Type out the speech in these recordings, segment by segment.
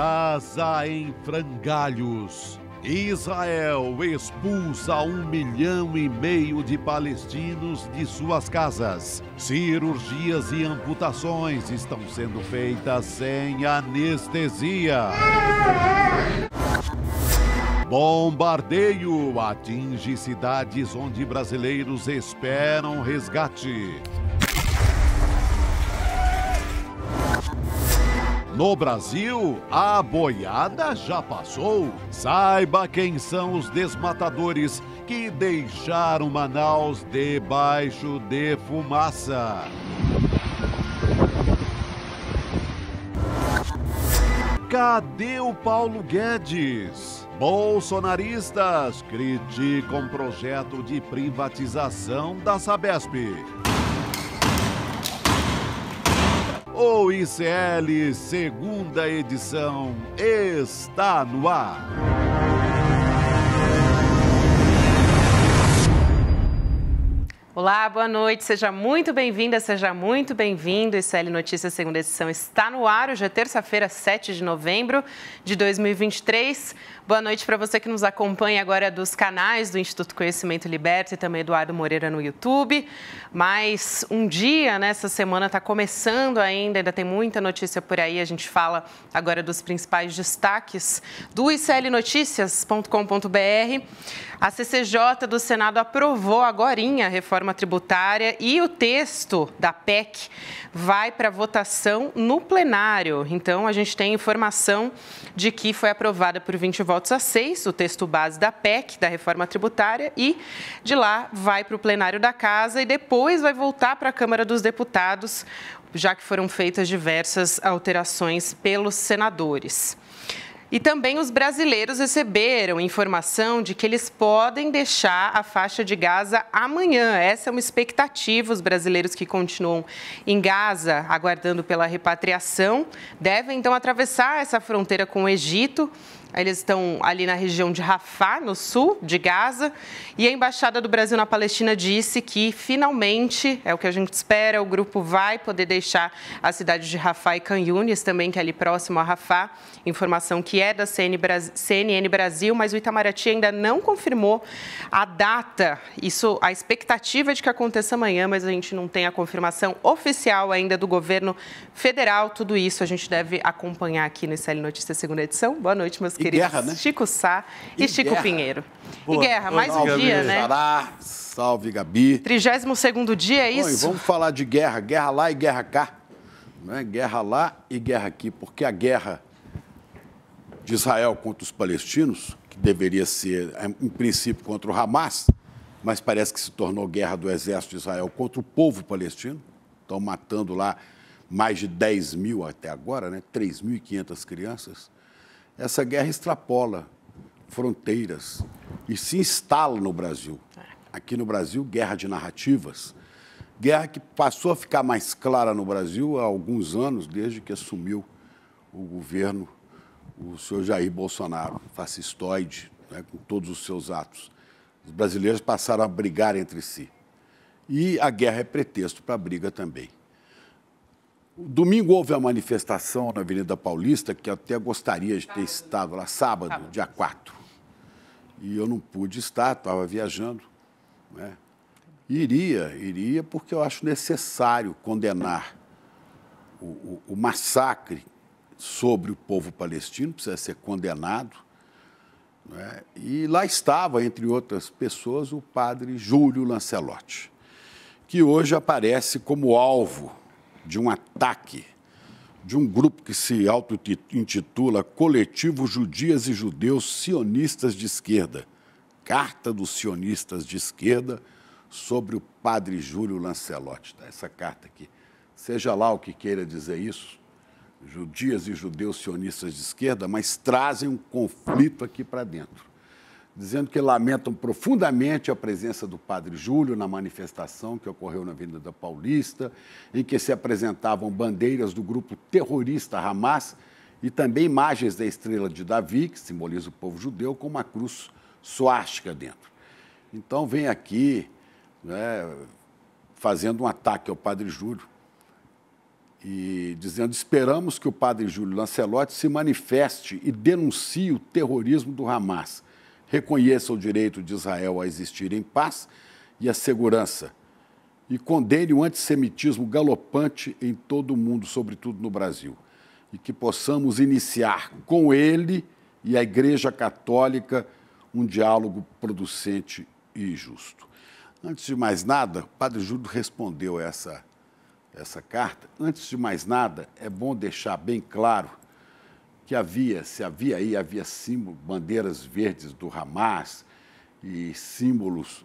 Casa em frangalhos. Israel expulsa um milhão e meio de palestinos de suas casas. Cirurgias e amputações estão sendo feitas sem anestesia. Bombardeio atinge cidades onde brasileiros esperam resgate. No Brasil, a boiada já passou. Saiba quem são os desmatadores que deixaram Manaus debaixo de fumaça. Cadê o Paulo Guedes? Bolsonaristas criticam projeto de privatização da Sabesp. O ICL, segunda edição, está no ar. Olá, boa noite, seja muito bem-vinda, seja muito bem-vindo. ICL é Notícias, segunda edição, está no ar. Hoje é terça-feira, 7 de novembro de 2023. Boa noite para você que nos acompanha agora dos canais do Instituto Conhecimento Liberto e também Eduardo Moreira no YouTube. Mais um dia, né? semana está começando ainda, ainda tem muita notícia por aí. A gente fala agora dos principais destaques do iclnoticias.com.br. A CCJ do Senado aprovou agora a reforma tributária e o texto da PEC vai para votação no plenário. Então, a gente tem informação de que foi aprovada por 20 votos a 6 o texto base da PEC, da reforma tributária, e de lá vai para o plenário da Casa e depois vai voltar para a Câmara dos Deputados, já que foram feitas diversas alterações pelos senadores. E também os brasileiros receberam informação de que eles podem deixar a faixa de Gaza amanhã. Essa é uma expectativa. Os brasileiros que continuam em Gaza, aguardando pela repatriação, devem então atravessar essa fronteira com o Egito eles estão ali na região de Rafah, no sul de Gaza. E a Embaixada do Brasil na Palestina disse que finalmente, é o que a gente espera, o grupo vai poder deixar a cidade de Rafah e Canhunes, também que é ali próximo a Rafah. Informação que é da CNN Brasil, mas o Itamaraty ainda não confirmou a data. Isso, a expectativa é de que aconteça amanhã, mas a gente não tem a confirmação oficial ainda do governo federal. Tudo isso a gente deve acompanhar aqui no SL Notícias Segunda Edição. Boa noite, meus queridos guerra, né? Chico Sá e, e Chico guerra. Pinheiro. Pô, e guerra, mais um Gabi. dia, né? Sará, salve, Gabi. 32 dia, é isso? vamos falar de guerra, guerra lá e guerra cá. Né? Guerra lá e guerra aqui, porque a guerra de Israel contra os palestinos, que deveria ser, é, em princípio, contra o Hamas, mas parece que se tornou guerra do exército de Israel contra o povo palestino. Estão matando lá mais de 10 mil até agora, né? 3.500 crianças essa guerra extrapola fronteiras e se instala no Brasil. É. Aqui no Brasil, guerra de narrativas. Guerra que passou a ficar mais clara no Brasil há alguns anos, desde que assumiu o governo o senhor Jair Bolsonaro, fascistoide, né, com todos os seus atos. Os brasileiros passaram a brigar entre si. E a guerra é pretexto para briga também. Domingo houve a manifestação na Avenida Paulista, que até gostaria de ter estado lá, sábado, sábado. dia 4. E eu não pude estar, estava viajando. Né? Iria, iria, porque eu acho necessário condenar o, o, o massacre sobre o povo palestino, precisa ser condenado. Né? E lá estava, entre outras pessoas, o padre Júlio Lancelotti, que hoje aparece como alvo de um ataque de um grupo que se auto-intitula Coletivo Judias e Judeus Sionistas de Esquerda. Carta dos Sionistas de Esquerda sobre o padre Júlio Lancelotti. Tá, essa carta aqui. Seja lá o que queira dizer isso, judias e judeus sionistas de esquerda, mas trazem um conflito aqui para dentro dizendo que lamentam profundamente a presença do padre Júlio na manifestação que ocorreu na Avenida Paulista, em que se apresentavam bandeiras do grupo terrorista Hamas e também imagens da estrela de Davi, que simboliza o povo judeu, com uma cruz suástica dentro. Então, vem aqui né, fazendo um ataque ao padre Júlio e dizendo: esperamos que o padre Júlio Lancelotti se manifeste e denuncie o terrorismo do Hamas reconheça o direito de Israel a existir em paz e a segurança e condene o antissemitismo galopante em todo o mundo, sobretudo no Brasil, e que possamos iniciar com ele e a Igreja Católica um diálogo producente e justo. Antes de mais nada, o Padre Júlio respondeu essa essa carta. Antes de mais nada, é bom deixar bem claro que havia, se havia aí, havia bandeiras verdes do Hamas e símbolos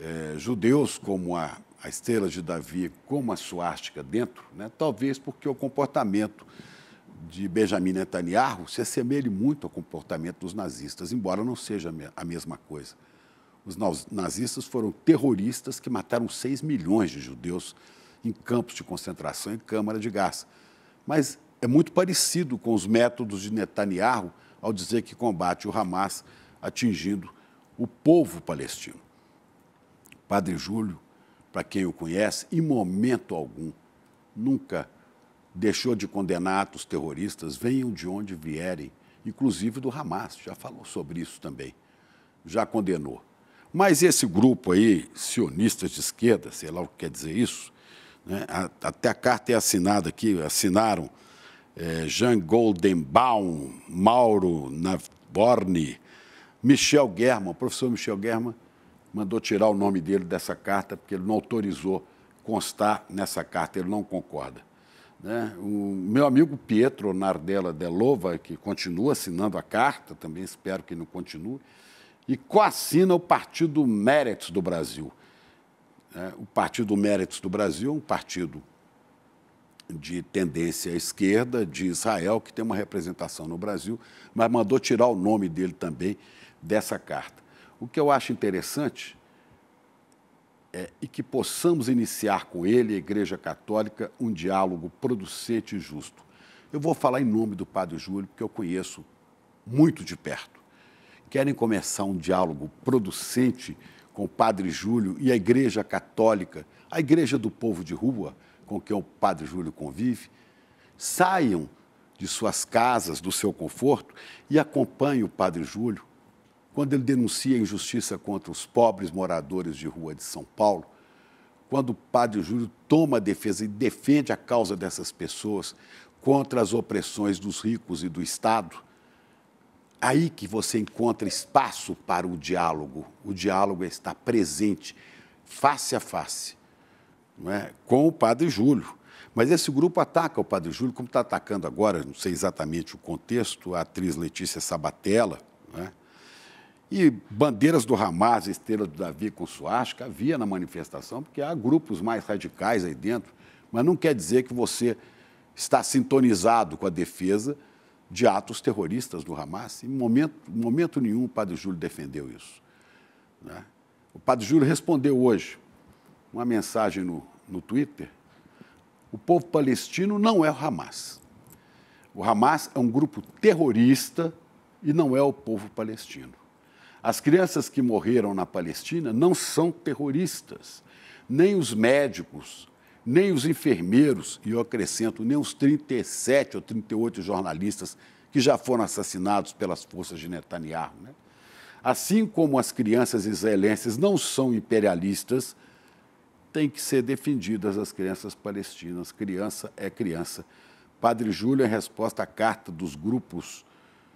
eh, judeus como a, a, estrela de Davi, como a suástica dentro, né? talvez porque o comportamento de Benjamin Netanyahu se assemelhe muito ao comportamento dos nazistas, embora não seja a mesma coisa. Os nazistas foram terroristas que mataram 6 milhões de judeus em campos de concentração e câmara de gás. Mas é muito parecido com os métodos de Netanyahu ao dizer que combate o Hamas atingindo o povo palestino. Padre Júlio, para quem o conhece, em momento algum nunca deixou de condenar atos terroristas, venham de onde vierem, inclusive do Hamas, já falou sobre isso também, já condenou. Mas esse grupo aí, sionistas de esquerda, sei lá o que quer dizer isso, né? até a carta é assinada aqui, assinaram é, Jean Goldenbaum, Mauro Navorni, Michel Guerma, o professor Michel Guerma mandou tirar o nome dele dessa carta, porque ele não autorizou constar nessa carta, ele não concorda. Né? O meu amigo Pietro Nardella Delova, que continua assinando a carta, também espero que não continue, e coassina o Partido Méritos do Brasil. É, o Partido Méritos do Brasil é um partido de tendência à esquerda de Israel, que tem uma representação no Brasil, mas mandou tirar o nome dele também dessa carta. O que eu acho interessante é, e que possamos iniciar com ele, a Igreja Católica, um diálogo producente e justo. Eu vou falar em nome do Padre Júlio, porque eu conheço muito de perto. Querem começar um diálogo producente com o Padre Júlio e a Igreja Católica, a Igreja do Povo de Rua? com que o padre Júlio convive, saiam de suas casas, do seu conforto, e acompanhem o padre Júlio quando ele denuncia a injustiça contra os pobres moradores de rua de São Paulo, quando o padre Júlio toma a defesa e defende a causa dessas pessoas contra as opressões dos ricos e do Estado, aí que você encontra espaço para o diálogo. O diálogo está presente, face a face é? com o padre Júlio. Mas esse grupo ataca o padre Júlio, como está atacando agora, não sei exatamente o contexto, a atriz Letícia Sabatella. É? E bandeiras do Hamas, estrela do Davi com suástica, havia na manifestação, porque há grupos mais radicais aí dentro. Mas não quer dizer que você está sintonizado com a defesa de atos terroristas do Hamas. Em momento, momento nenhum o padre Júlio defendeu isso. Né? O padre Júlio respondeu hoje uma mensagem no, no Twitter. O povo palestino não é o Hamas. O Hamas é um grupo terrorista e não é o povo palestino. As crianças que morreram na Palestina não são terroristas. Nem os médicos, nem os enfermeiros, e eu acrescento, nem os 37 ou 38 jornalistas que já foram assassinados pelas forças de Netanyahu. Né? Assim como as crianças israelenses não são imperialistas, têm que ser defendidas as crianças palestinas. Criança é criança. Padre Júlio, em resposta à carta dos grupos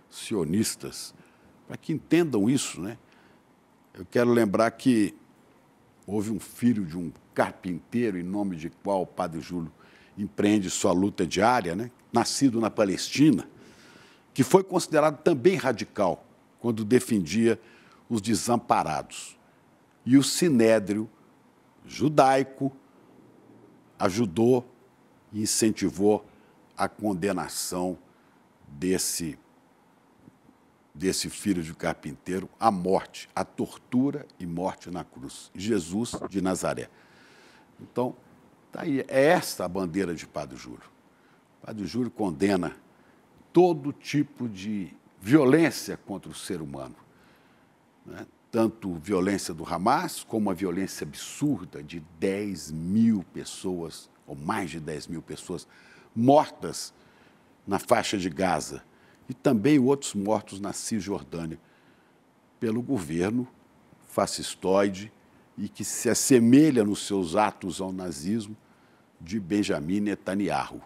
sionistas, para que entendam isso, né? Eu quero lembrar que houve um filho de um carpinteiro, em nome de qual o Padre Júlio empreende sua luta diária, né? nascido na Palestina, que foi considerado também radical quando defendia os desamparados. E o Sinédrio judaico ajudou e incentivou a condenação desse desse filho de carpinteiro à morte, à tortura e morte na cruz. Jesus de Nazaré. Então, tá aí, é esta a bandeira de Padre Júlio. Padre Júlio condena todo tipo de violência contra o ser humano. Né? tanto violência do Hamas, como a violência absurda de 10 mil pessoas, ou mais de 10 mil pessoas, mortas na faixa de Gaza, e também outros mortos na Cisjordânia, pelo governo fascistoide e que se assemelha nos seus atos ao nazismo de Benjamin Netanyahu.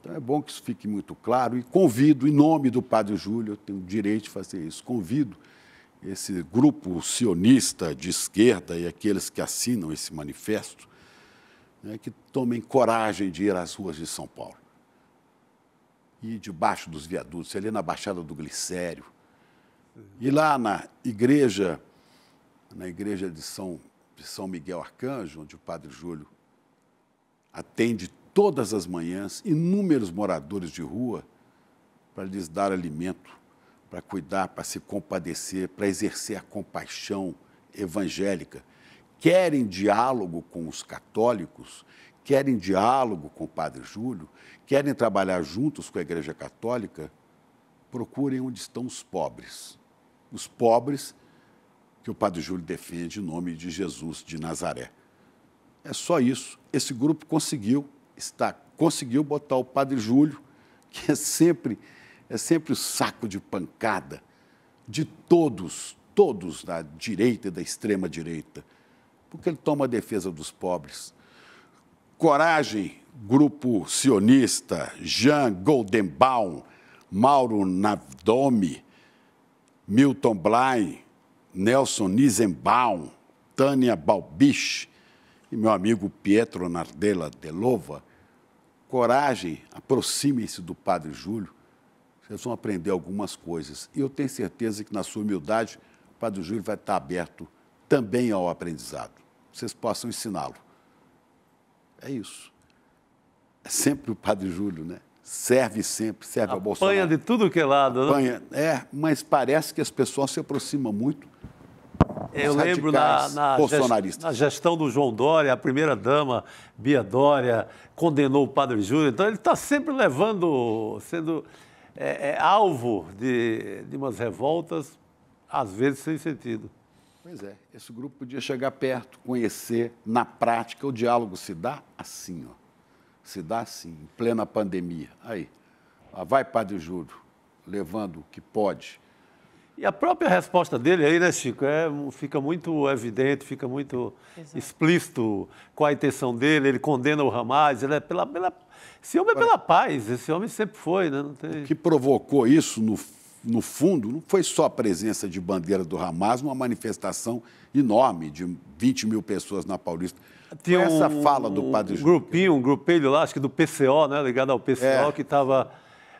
Então é bom que isso fique muito claro e convido, em nome do Padre Júlio, eu tenho o direito de fazer isso, convido esse grupo sionista de esquerda e aqueles que assinam esse manifesto, né, que tomem coragem de ir às ruas de São Paulo. E debaixo dos viadutos, ali na Baixada do Glicério, e lá na igreja, na igreja de São, de São Miguel Arcanjo, onde o padre Júlio atende todas as manhãs inúmeros moradores de rua para lhes dar alimento para cuidar, para se compadecer, para exercer a compaixão evangélica, querem diálogo com os católicos, querem diálogo com o Padre Júlio, querem trabalhar juntos com a Igreja Católica, procurem onde estão os pobres. Os pobres que o Padre Júlio defende em nome de Jesus de Nazaré. É só isso. Esse grupo conseguiu, está, conseguiu botar o Padre Júlio, que é sempre é sempre o saco de pancada de todos, todos da direita e da extrema direita, porque ele toma a defesa dos pobres. Coragem, grupo sionista, Jean Goldenbaum, Mauro Navdomi, Milton Blain, Nelson Nisenbaum, Tânia Balbich e meu amigo Pietro Nardella Delova, coragem, aproxime-se do Padre Júlio, vocês vão aprender algumas coisas. E eu tenho certeza que, na sua humildade, o Padre Júlio vai estar aberto também ao aprendizado. Vocês possam ensiná-lo. É isso. É sempre o Padre Júlio, né? Serve sempre, serve Apanha ao Bolsonaro. Apanha de tudo que é lado, né? Apanha, né? É, mas parece que as pessoas se aproximam muito eu lembro na, na, gest, na, gestão do João Dória, a primeira dama, Bia Dória, condenou o padre Júlio. Então ele está sempre levando, sendo é, é alvo de, de umas revoltas, às vezes sem sentido. Pois é, esse grupo podia chegar perto, conhecer, na prática, o diálogo se dá assim, ó. Se dá assim, em plena pandemia. Aí, lá vai Padre Júlio, levando o que pode. E a própria resposta dele aí, né, Chico, é, fica muito evidente, fica muito Exato. explícito qual a intenção dele, ele condena o Hamas, ele é pela, pela esse homem é pela paz, esse homem sempre foi. Né? Tem... O que provocou isso, no, no fundo, não foi só a presença de bandeira do Hamas, uma manifestação enorme de 20 mil pessoas na Paulista. Tinha um, essa fala do padre um grupinho, um grupelho lá, acho que do PCO, né, ligado ao PCO, é. que estava...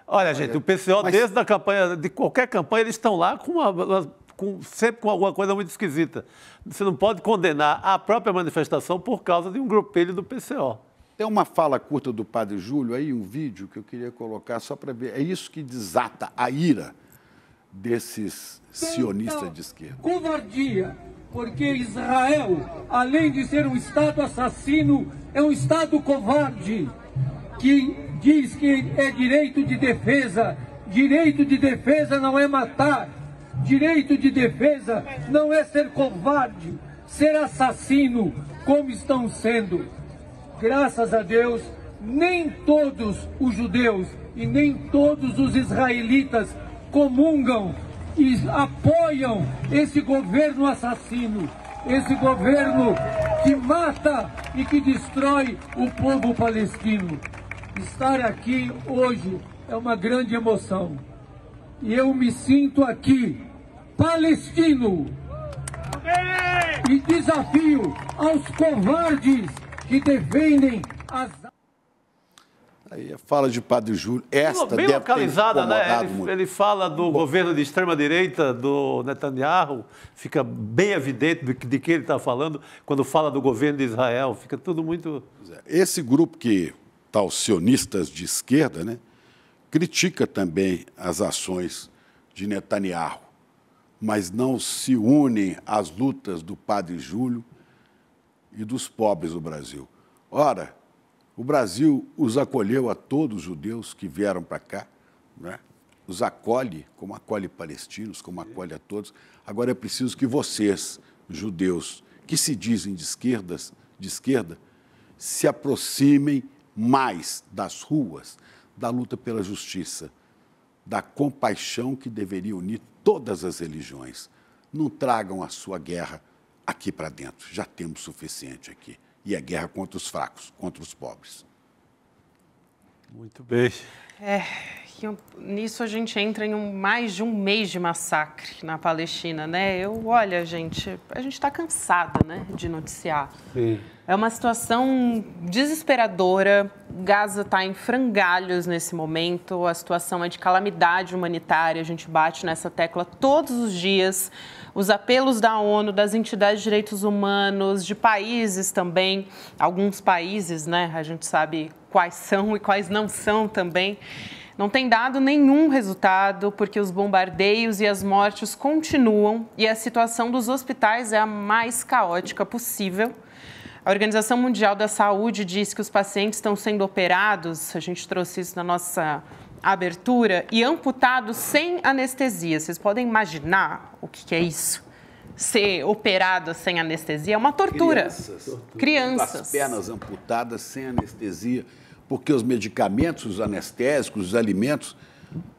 Olha, gente, o PCO, Mas... desde a campanha, de qualquer campanha, eles estão lá com uma, com, sempre com alguma coisa muito esquisita. Você não pode condenar a própria manifestação por causa de um grupelho do PCO. Tem uma fala curta do padre Júlio aí, um vídeo que eu queria colocar só para ver. É isso que desata a ira desses sionistas de esquerda. Então, covardia, porque Israel, além de ser um Estado assassino, é um Estado covarde, que diz que é direito de defesa. Direito de defesa não é matar. Direito de defesa não é ser covarde, ser assassino, como estão sendo graças a Deus, nem todos os judeus e nem todos os israelitas comungam e apoiam esse governo assassino, esse governo que mata e que destrói o povo palestino. Estar aqui hoje é uma grande emoção. E eu me sinto aqui palestino. E desafio aos covardes que defendem as. Aí a fala de Padre Júlio, esta Bem deve localizada, né? Ele, ele, fala do Bom, governo de extrema-direita do Netanyahu, fica bem evidente de, de que ele está falando quando fala do governo de Israel, fica tudo muito... É, esse grupo que tal tá sionistas de esquerda, né, critica também as ações de Netanyahu, mas não se unem às lutas do Padre Júlio e dos pobres do Brasil. Ora, o Brasil os acolheu a todos os judeus que vieram para cá, né? os acolhe, como acolhe palestinos, como acolhe a todos. Agora é preciso que vocês, judeus, que se dizem de, esquerdas, de esquerda, se aproximem mais das ruas, da luta pela justiça, da compaixão que deveria unir todas as religiões. Não tragam a sua guerra aqui para dentro. Já temos suficiente aqui. E é guerra contra os fracos, contra os pobres. Muito bem. É, nisso a gente entra em um, mais de um mês de massacre na Palestina, né? Eu, olha, gente, a gente está cansada, né, de noticiar. Sim. É uma situação desesperadora. Gaza está em frangalhos nesse momento. A situação é de calamidade humanitária. A gente bate nessa tecla todos os dias os apelos da ONU, das entidades de direitos humanos, de países também, alguns países, né? A gente sabe quais são e quais não são também. Não tem dado nenhum resultado, porque os bombardeios e as mortes continuam e a situação dos hospitais é a mais caótica possível. A Organização Mundial da Saúde diz que os pacientes estão sendo operados, a gente trouxe isso na nossa abertura e amputado sem anestesia. Vocês podem imaginar o que, que é isso? Ser operado sem anestesia é uma tortura. Crianças. Tortura. Crianças. As pernas amputadas sem anestesia, porque os medicamentos, os anestésicos, os alimentos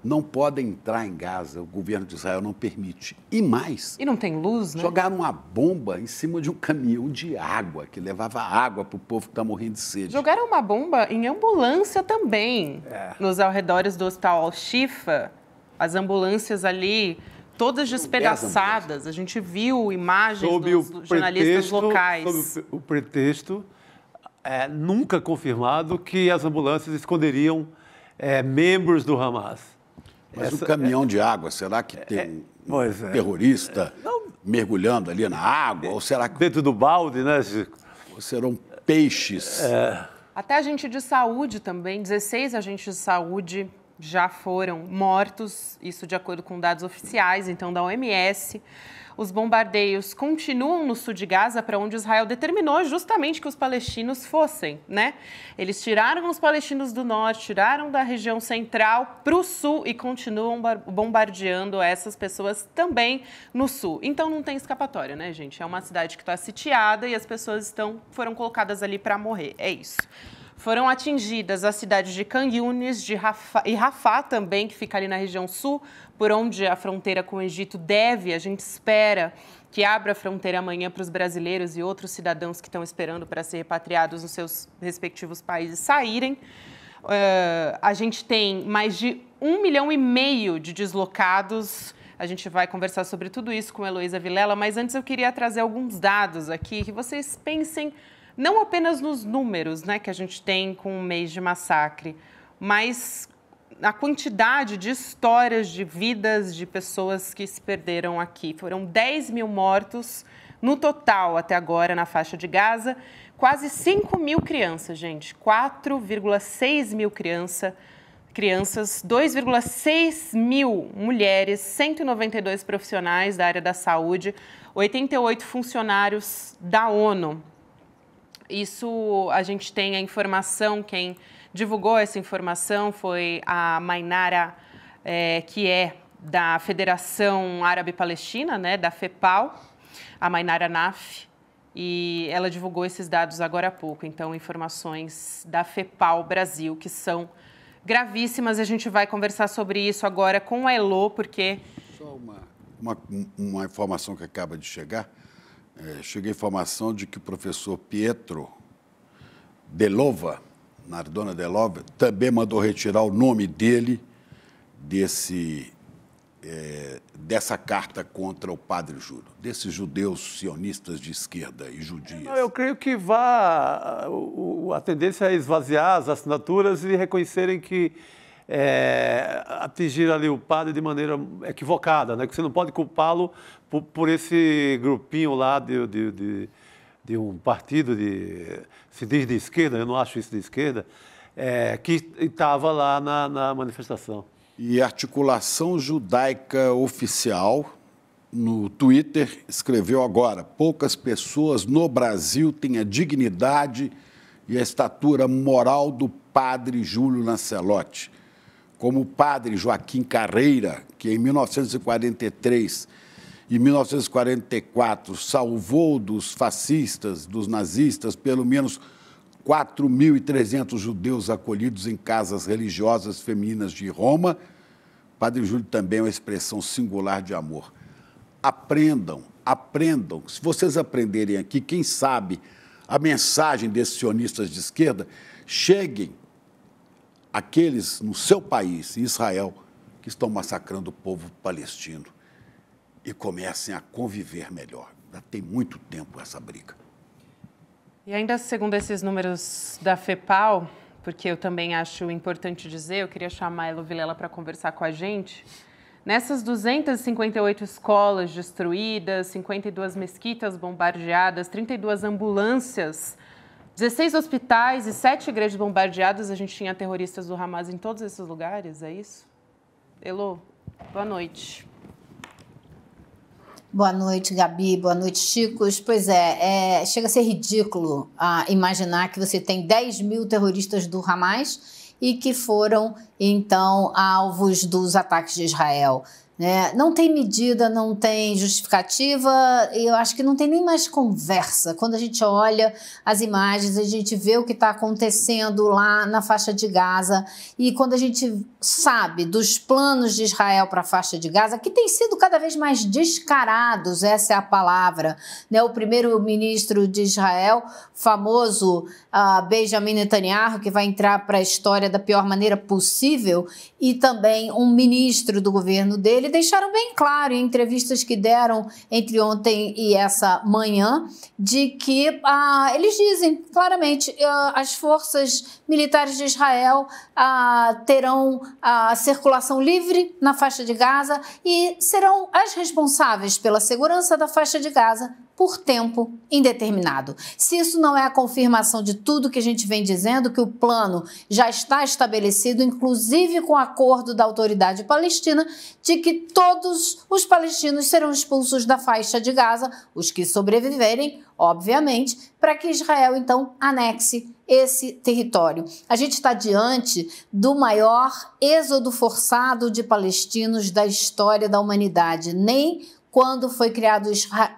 não podem entrar em Gaza, o governo de Israel não permite. E mais. E não tem luz, né? Jogaram uma bomba em cima de um caminhão de água, que levava água para o povo que está morrendo de sede. Jogaram uma bomba em ambulância também, é. nos arredores do hospital Al-Shifa. As ambulâncias ali, todas despedaçadas. A gente viu imagens sob dos o jornalistas pretexto, locais. Sob o pretexto, é, nunca confirmado, que as ambulâncias esconderiam é, membros do Hamas. Mas Essa, o é caminhão é, de água, será que é, tem um é, é, terrorista não, mergulhando ali na água? Ou será que... Dentro do balde, né? Ou serão peixes? Até agente de saúde também, 16 agentes de saúde já foram mortos, isso de acordo com dados oficiais, então da OMS. Os bombardeios continuam no sul de Gaza, para onde Israel determinou justamente que os palestinos fossem, né? Eles tiraram os palestinos do norte, tiraram da região central para o sul e continuam bombardeando essas pessoas também no sul. Então não tem escapatória, né, gente? É uma cidade que está sitiada e as pessoas estão foram colocadas ali para morrer. É isso. Foram atingidas as cidades de Canyunes de Rafa, e Rafah também, que fica ali na região sul, por onde a fronteira com o Egito deve, a gente espera que abra a fronteira amanhã para os brasileiros e outros cidadãos que estão esperando para ser repatriados nos seus respectivos países saírem. Uh, a gente tem mais de um milhão e meio de deslocados. A gente vai conversar sobre tudo isso com Heloísa Vilela, mas antes eu queria trazer alguns dados aqui que vocês pensem não apenas nos números né, que a gente tem com o mês de massacre, mas na quantidade de histórias, de vidas, de pessoas que se perderam aqui. Foram 10 mil mortos no total até agora na faixa de Gaza, quase 5 mil crianças, gente, 4,6 mil criança, crianças, 2,6 mil mulheres, 192 profissionais da área da saúde, 88 funcionários da ONU. Isso a gente tem a informação, quem divulgou essa informação foi a Mainara, é, que é da Federação Árabe Palestina, né, da FEPAL, a Mainara Naf, e ela divulgou esses dados agora há pouco. Então, informações da FEPAL Brasil, que são gravíssimas. A gente vai conversar sobre isso agora com a Elo, porque. Só uma, uma, uma informação que acaba de chegar é, chega a informação de que o professor Pietro Delova, Nardona Delova, também mandou retirar o nome dele desse, é, dessa carta contra o padre Júlio, desses judeus sionistas de esquerda e judias. Não, eu creio que vá, a tendência é esvaziar as assinaturas e reconhecerem que é, atingir ali o padre de maneira equivocada, né? que você não pode culpá-lo por, por, esse grupinho lá de, de, de, de, um partido de se diz de esquerda, eu não acho isso de esquerda, é, que estava lá na, na manifestação. E a articulação judaica oficial no Twitter escreveu agora: poucas pessoas no Brasil têm a dignidade e a estatura moral do padre Júlio Lancelotti como o padre Joaquim Carreira, que em 1943 e 1944 salvou dos fascistas, dos nazistas, pelo menos 4.300 judeus acolhidos em casas religiosas femininas de Roma. Padre Júlio também é uma expressão singular de amor. Aprendam, aprendam. Se vocês aprenderem aqui, quem sabe a mensagem desses sionistas de esquerda, cheguem aqueles no seu país, Israel, que estão massacrando o povo palestino e comecem a conviver melhor. Já tem muito tempo essa briga. E ainda segundo esses números da FEPAL, porque eu também acho importante dizer, eu queria chamar a Elo Vilela para conversar com a gente. Nessas 258 escolas destruídas, 52 mesquitas bombardeadas, 32 ambulâncias 16 hospitais e 7 igrejas bombardeadas, a gente tinha terroristas do Hamas em todos esses lugares, é isso? Elô, boa noite. Boa noite, Gabi. Boa noite, Chicos. Pois é, é chega a ser ridículo ah, imaginar que você tem 10 mil terroristas do Hamas e que foram, então, alvos dos ataques de Israel. Né? Não tem medida, não tem justificativa, eu acho que não tem nem mais conversa. Quando a gente olha as imagens, a gente vê o que está acontecendo lá na faixa de Gaza, e quando a gente sabe dos planos de Israel para a faixa de Gaza, que tem sido cada vez mais descarados, essa é a palavra. Né? O primeiro-ministro de Israel, famoso uh, Benjamin Netanyahu, que vai entrar para a história da pior maneira possível, e também um ministro do governo dele deixaram bem claro em entrevistas que deram entre ontem e essa manhã de que ah, eles dizem claramente ah, as forças militares de Israel ah, terão a ah, circulação livre na faixa de Gaza e serão as responsáveis pela segurança da faixa de Gaza por tempo indeterminado. Se isso não é a confirmação de tudo que a gente vem dizendo, que o plano já está estabelecido, inclusive com acordo da autoridade palestina, de que todos os palestinos serão expulsos da faixa de Gaza, os que sobreviverem, obviamente, para que Israel então anexe esse território. A gente está diante do maior êxodo forçado de palestinos da história da humanidade. Nem quando foi criado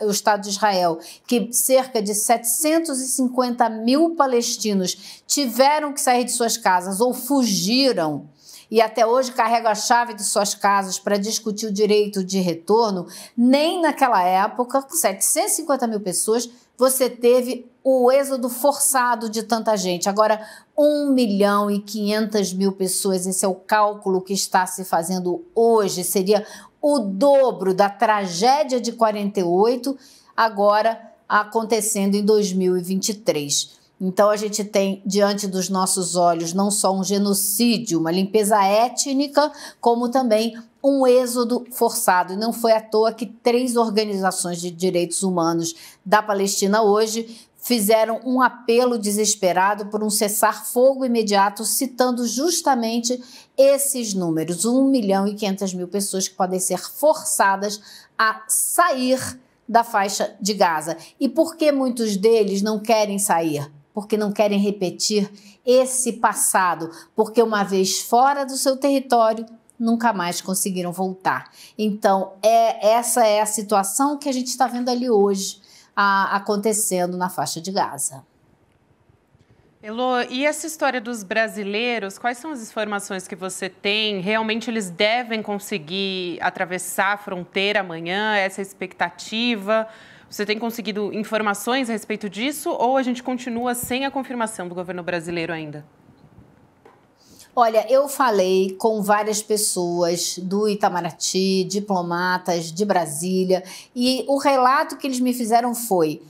o Estado de Israel, que cerca de 750 mil palestinos tiveram que sair de suas casas ou fugiram. E até hoje carregam a chave de suas casas para discutir o direito de retorno. Nem naquela época, 750 mil pessoas você teve o êxodo forçado de tanta gente. Agora, 1 milhão e 500 mil pessoas, esse é o cálculo que está se fazendo hoje, seria o dobro da tragédia de 48, agora acontecendo em 2023. Então a gente tem diante dos nossos olhos não só um genocídio, uma limpeza étnica, como também um êxodo forçado. E não foi à toa que três organizações de direitos humanos da Palestina hoje fizeram um apelo desesperado por um cessar-fogo imediato, citando justamente esses números: 1 milhão e 500 mil pessoas que podem ser forçadas a sair da faixa de Gaza. E por que muitos deles não querem sair? porque não querem repetir esse passado, porque uma vez fora do seu território, nunca mais conseguiram voltar. Então, é essa é a situação que a gente está vendo ali hoje a, acontecendo na faixa de Gaza. Elô, e essa história dos brasileiros, quais são as informações que você tem? Realmente eles devem conseguir atravessar a fronteira amanhã? Essa é expectativa? Você tem conseguido informações a respeito disso ou a gente continua sem a confirmação do governo brasileiro ainda? Olha, eu falei com várias pessoas do Itamaraty, diplomatas de Brasília, e o relato que eles me fizeram foi: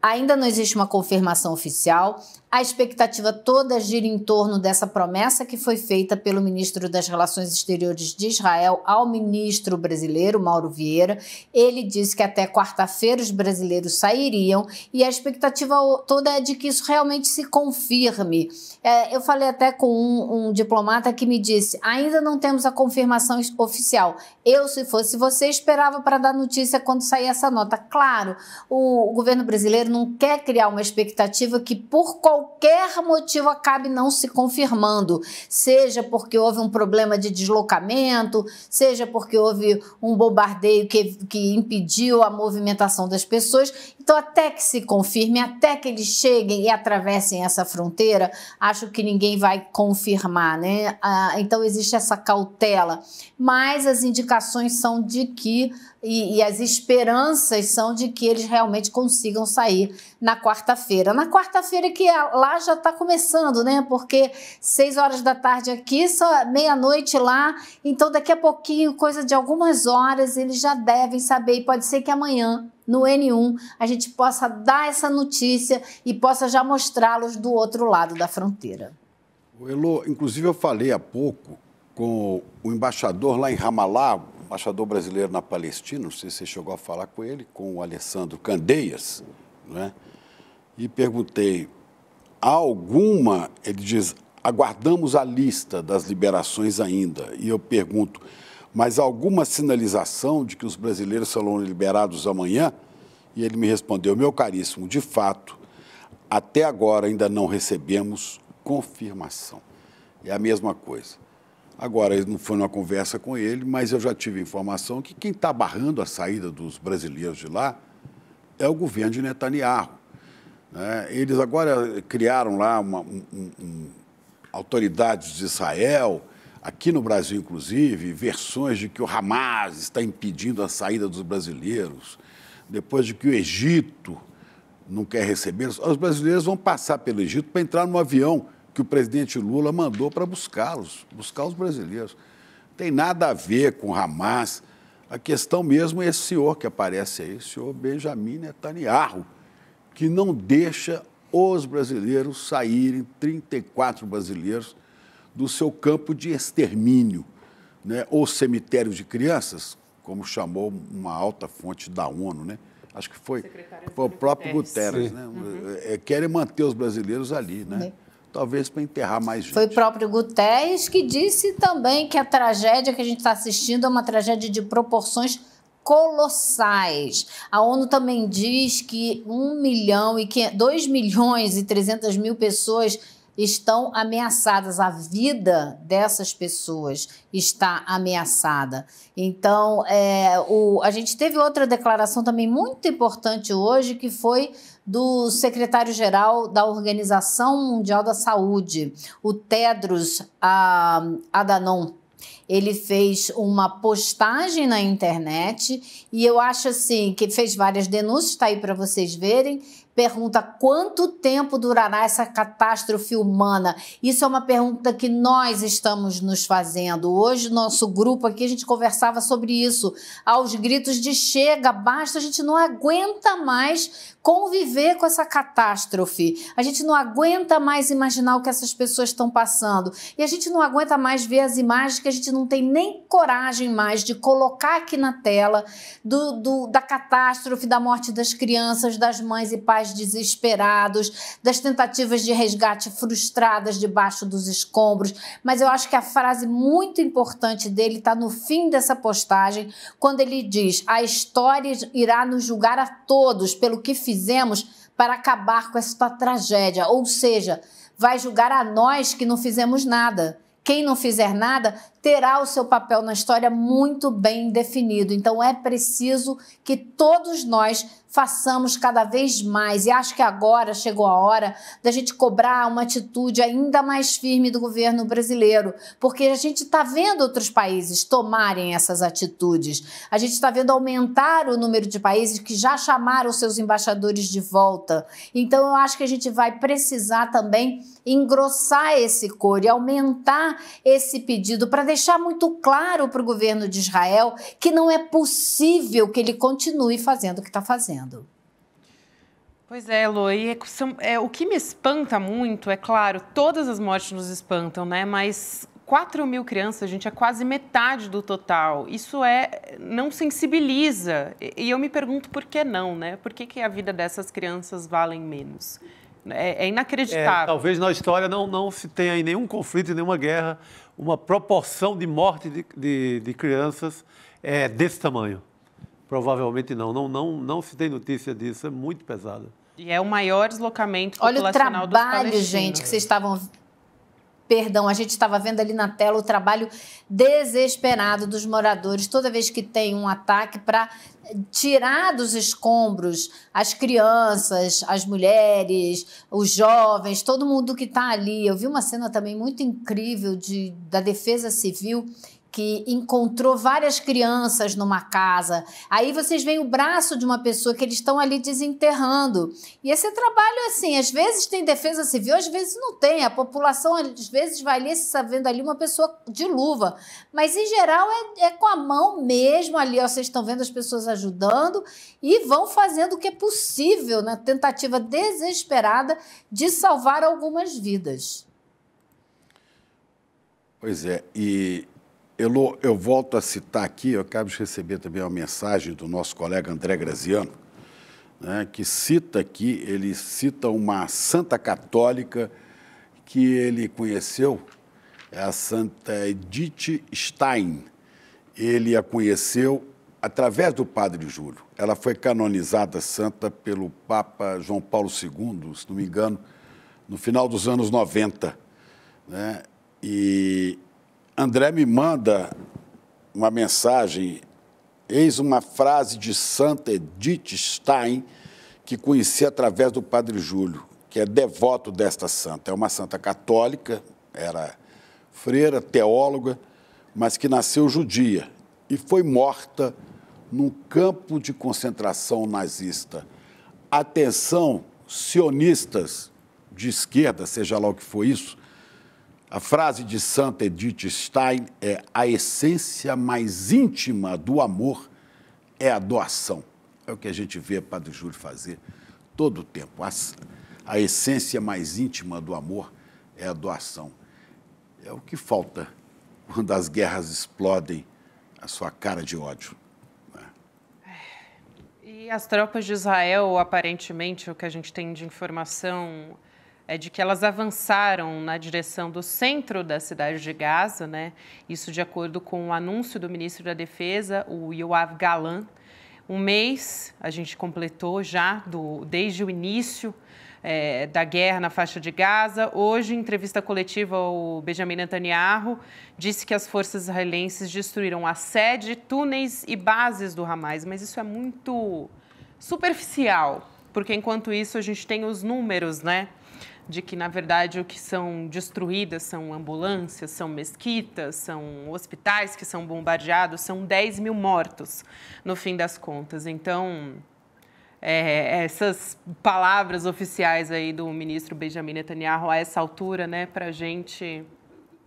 ainda não existe uma confirmação oficial, a expectativa toda gira em torno dessa promessa que foi feita pelo ministro das Relações Exteriores de Israel ao ministro brasileiro, Mauro Vieira. Ele disse que até quarta-feira os brasileiros sairiam e a expectativa toda é de que isso realmente se confirme. É, eu falei até com um, um diplomata que me disse: ainda não temos a confirmação oficial. Eu, se fosse você, esperava para dar notícia quando sair essa nota. Claro, o governo brasileiro não quer criar uma expectativa que, por qualquer qualquer motivo acabe não se confirmando, seja porque houve um problema de deslocamento, seja porque houve um bombardeio que, que impediu a movimentação das pessoas. Então, até que se confirme, até que eles cheguem e atravessem essa fronteira, acho que ninguém vai confirmar, né? Ah, então, existe essa cautela. Mas as indicações são de que e, e, as esperanças são de que eles realmente consigam sair na quarta-feira. Na quarta-feira que lá já está começando, né? Porque seis horas da tarde aqui, só meia-noite lá. Então daqui a pouquinho, coisa de algumas horas, eles já devem saber. E pode ser que amanhã no N1 a gente possa dar essa notícia e possa já mostrá-los do outro lado da fronteira. Elô, inclusive eu falei há pouco com o embaixador lá em Ramalago embaixador brasileiro na Palestina, não sei se você chegou a falar com ele, com o Alessandro Candeias, né? e perguntei, há alguma, ele diz, aguardamos a lista das liberações ainda, e eu pergunto, mas alguma sinalização de que os brasileiros serão liberados amanhã? E ele me respondeu, meu caríssimo, de fato, até agora ainda não recebemos confirmação. É a mesma coisa. Agora, não foi numa conversa com ele, mas eu já tive informação que quem está barrando a saída dos brasileiros de lá é o governo de Netanyahu. Né? Eles agora criaram lá uma, um, um, autoridades de Israel, aqui no Brasil, inclusive, versões de que o Hamas está impedindo a saída dos brasileiros, depois de que o Egito não quer recebê-los. Os brasileiros vão passar pelo Egito para entrar no avião que o presidente Lula mandou para buscá-los, buscar os brasileiros. tem nada a ver com Hamas. A questão mesmo é esse senhor que aparece aí, o senhor Benjamin Netanyahu, que não deixa os brasileiros saírem, 34 brasileiros, do seu campo de extermínio, né? ou cemitério de crianças, como chamou uma alta fonte da ONU, né? Acho que foi, foi o próprio Guterres, Guterres né? Uhum. querem manter os brasileiros ali, né? Uhum talvez para enterrar mais gente. Foi o próprio Guterres que disse também que a tragédia que a gente está assistindo é uma tragédia de proporções colossais. A ONU também diz que 1 milhão e 2 milhões e 300 mil pessoas estão ameaçadas, a vida dessas pessoas está ameaçada. Então, é, o, a gente teve outra declaração também muito importante hoje, que foi do secretário-geral da Organização Mundial da Saúde, o Tedros ah, Adhanom ele fez uma postagem na internet e eu acho assim que fez várias denúncias, está aí para vocês verem pergunta quanto tempo durará essa catástrofe humana? Isso é uma pergunta que nós estamos nos fazendo. Hoje, nosso grupo aqui, a gente conversava sobre isso, aos gritos de chega, basta, a gente não aguenta mais conviver com essa catástrofe. A gente não aguenta mais imaginar o que essas pessoas estão passando. E a gente não aguenta mais ver as imagens que a gente não tem nem coragem mais de colocar aqui na tela do, do da catástrofe, da morte das crianças, das mães e pais pais desesperados, das tentativas de resgate frustradas debaixo dos escombros. Mas eu acho que a frase muito importante dele está no fim dessa postagem, quando ele diz: A história irá nos julgar a todos pelo que fizemos para acabar com esta tragédia. Ou seja, vai julgar a nós que não fizemos nada. Quem não fizer nada terá o seu papel na história muito bem definido. Então é preciso que todos nós façamos cada vez mais. E acho que agora chegou a hora da gente cobrar uma atitude ainda mais firme do governo brasileiro, porque a gente está vendo outros países tomarem essas atitudes. A gente está vendo aumentar o número de países que já chamaram seus embaixadores de volta. Então, eu acho que a gente vai precisar também engrossar esse cor e aumentar esse pedido para deixar muito claro para o governo de Israel que não é possível que ele continue fazendo o que está fazendo. Pois é, Lô, e é, são, é, o que me espanta muito, é claro, todas as mortes nos espantam, né? Mas 4 mil crianças, gente, é quase metade do total. Isso é não sensibiliza. E eu me pergunto por que não, né? Por que, que a vida dessas crianças valem menos? É, é inacreditável. É, talvez na história não, não se tenha em nenhum conflito, em nenhuma guerra, uma proporção de morte de, de, de crianças é, desse tamanho. Provavelmente não. Não, não, não se tem notícia disso, é muito pesado. E é o maior deslocamento Olha populacional Olha o trabalho, gente, que vocês estavam perdão, a gente estava vendo ali na tela o trabalho desesperado dos moradores toda vez que tem um ataque para tirar dos escombros as crianças, as mulheres, os jovens, todo mundo que está ali. Eu vi uma cena também muito incrível de, da Defesa Civil que encontrou várias crianças numa casa. Aí vocês veem o braço de uma pessoa que eles estão ali desenterrando. E esse trabalho, assim, às vezes tem defesa civil, às vezes não tem. A população, às vezes, vai ali se tá vendo ali uma pessoa de luva. Mas, em geral, é, é com a mão mesmo ali. Ó, vocês estão vendo as pessoas ajudando e vão fazendo o que é possível na né? tentativa desesperada de salvar algumas vidas. Pois é, e Elo, eu volto a citar aqui, eu acabo de receber também uma mensagem do nosso colega André Graziano, né, que cita aqui, ele cita uma santa católica que ele conheceu, é a Santa Edith Stein. Ele a conheceu através do Padre Júlio. Ela foi canonizada santa pelo Papa João Paulo II, se não me engano, no final dos anos 90. Né? E André me manda uma mensagem, eis uma frase de Santa Edith Stein, que conheci através do Padre Júlio, que é devoto desta santa. É uma santa católica, era freira, teóloga, mas que nasceu judia e foi morta num campo de concentração nazista. Atenção, sionistas de esquerda, seja lá o que for isso, a frase de Santa Edith Stein é: a essência mais íntima do amor é a doação. É o que a gente vê Padre Júlio fazer todo o tempo. A, a essência mais íntima do amor é a doação. É o que falta quando as guerras explodem a sua cara de ódio. Né? É. E as tropas de Israel, aparentemente, o que a gente tem de informação é de que elas avançaram na direção do centro da cidade de Gaza, né? Isso de acordo com o um anúncio do ministro da Defesa, o Yoav Galan. Um mês a gente completou já do, desde o início é, da guerra na faixa de Gaza. Hoje, em entrevista coletiva, o Benjamin Netanyahu disse que as forças israelenses destruíram a sede, túneis e bases do Hamas, mas isso é muito superficial, porque enquanto isso a gente tem os números, né? de que, na verdade, o que são destruídas são ambulâncias, são mesquitas, são hospitais que são bombardeados, são 10 mil mortos, no fim das contas. Então, é, essas palavras oficiais aí do ministro Benjamin Netanyahu a essa altura, né, para gente.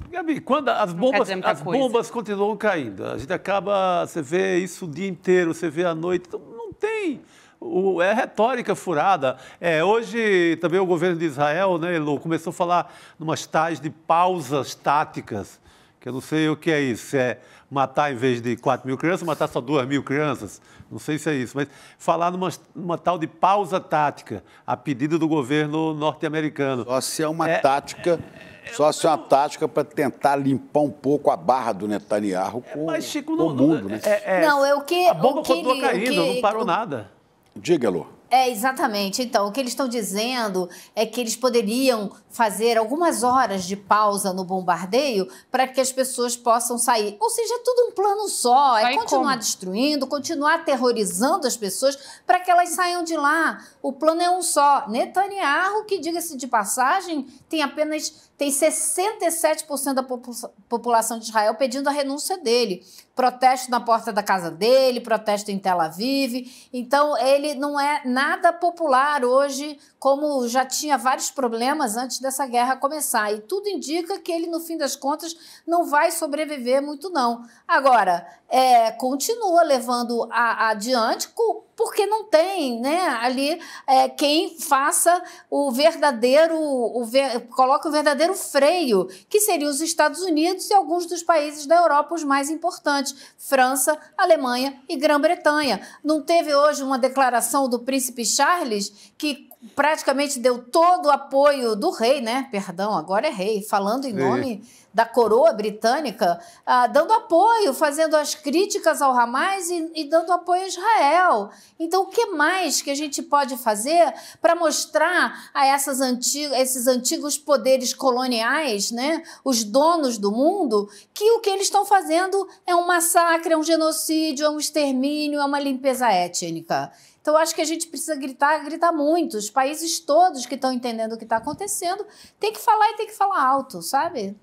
Gabi, quando as bombas, as bombas continuam caindo, a gente acaba, você vê isso o dia inteiro, você vê à noite, então não tem o, é retórica furada. É, hoje também o governo de Israel, né, Elô, começou a falar numas tais de pausas táticas, que eu não sei o que é isso, se é matar em vez de 4 mil crianças, matar só 2 mil crianças, não sei se é isso, mas falar numa, numa tal de pausa tática, a pedido do governo norte-americano. Só se é uma é, tática... É, só se é uma tática para tentar limpar um pouco a barra do Netanyahu é, com, Mas, Chico, com não, o mundo. Não, né? é, é, não, é o que. A bomba o que, continua caindo, que, não parou o, nada. Diga-lo. É, exatamente. Então, o que eles estão dizendo é que eles poderiam fazer algumas horas de pausa no bombardeio para que as pessoas possam sair. Ou seja, é tudo um plano só. É continuar como? destruindo, continuar aterrorizando as pessoas para que elas saiam de lá. O plano é um só. Netanyahu, que diga-se de passagem, tem apenas tem 67% da população de Israel pedindo a renúncia dele. Protesto na porta da casa dele, protesto em Tel Aviv. Então, ele não é nada popular hoje como já tinha vários problemas antes dessa guerra começar. E tudo indica que ele, no fim das contas, não vai sobreviver muito, não. Agora, é, continua levando a, a adiante porque não tem né, ali é, quem faça o verdadeiro, o ver, coloca o verdadeiro freio, que seriam os Estados Unidos e alguns dos países da Europa, os mais importantes, França, Alemanha e Grã-Bretanha. Não teve hoje uma declaração do príncipe Charles que praticamente deu todo o apoio do rei, né? Perdão, agora é rei, falando em nome da coroa britânica, ah, dando apoio, fazendo as críticas ao Hamas e, e, dando apoio a Israel. Então, o que mais que a gente pode fazer para mostrar a essas antigo, esses antigos poderes coloniais, né? Os donos do mundo, que o que eles estão fazendo é um massacre, é um genocídio, é um extermínio, é uma limpeza étnica. Então, acho que a gente precisa gritar, gritar muito. Os países todos que estão entendendo o que está acontecendo tem que falar e tem que falar alto, sabe?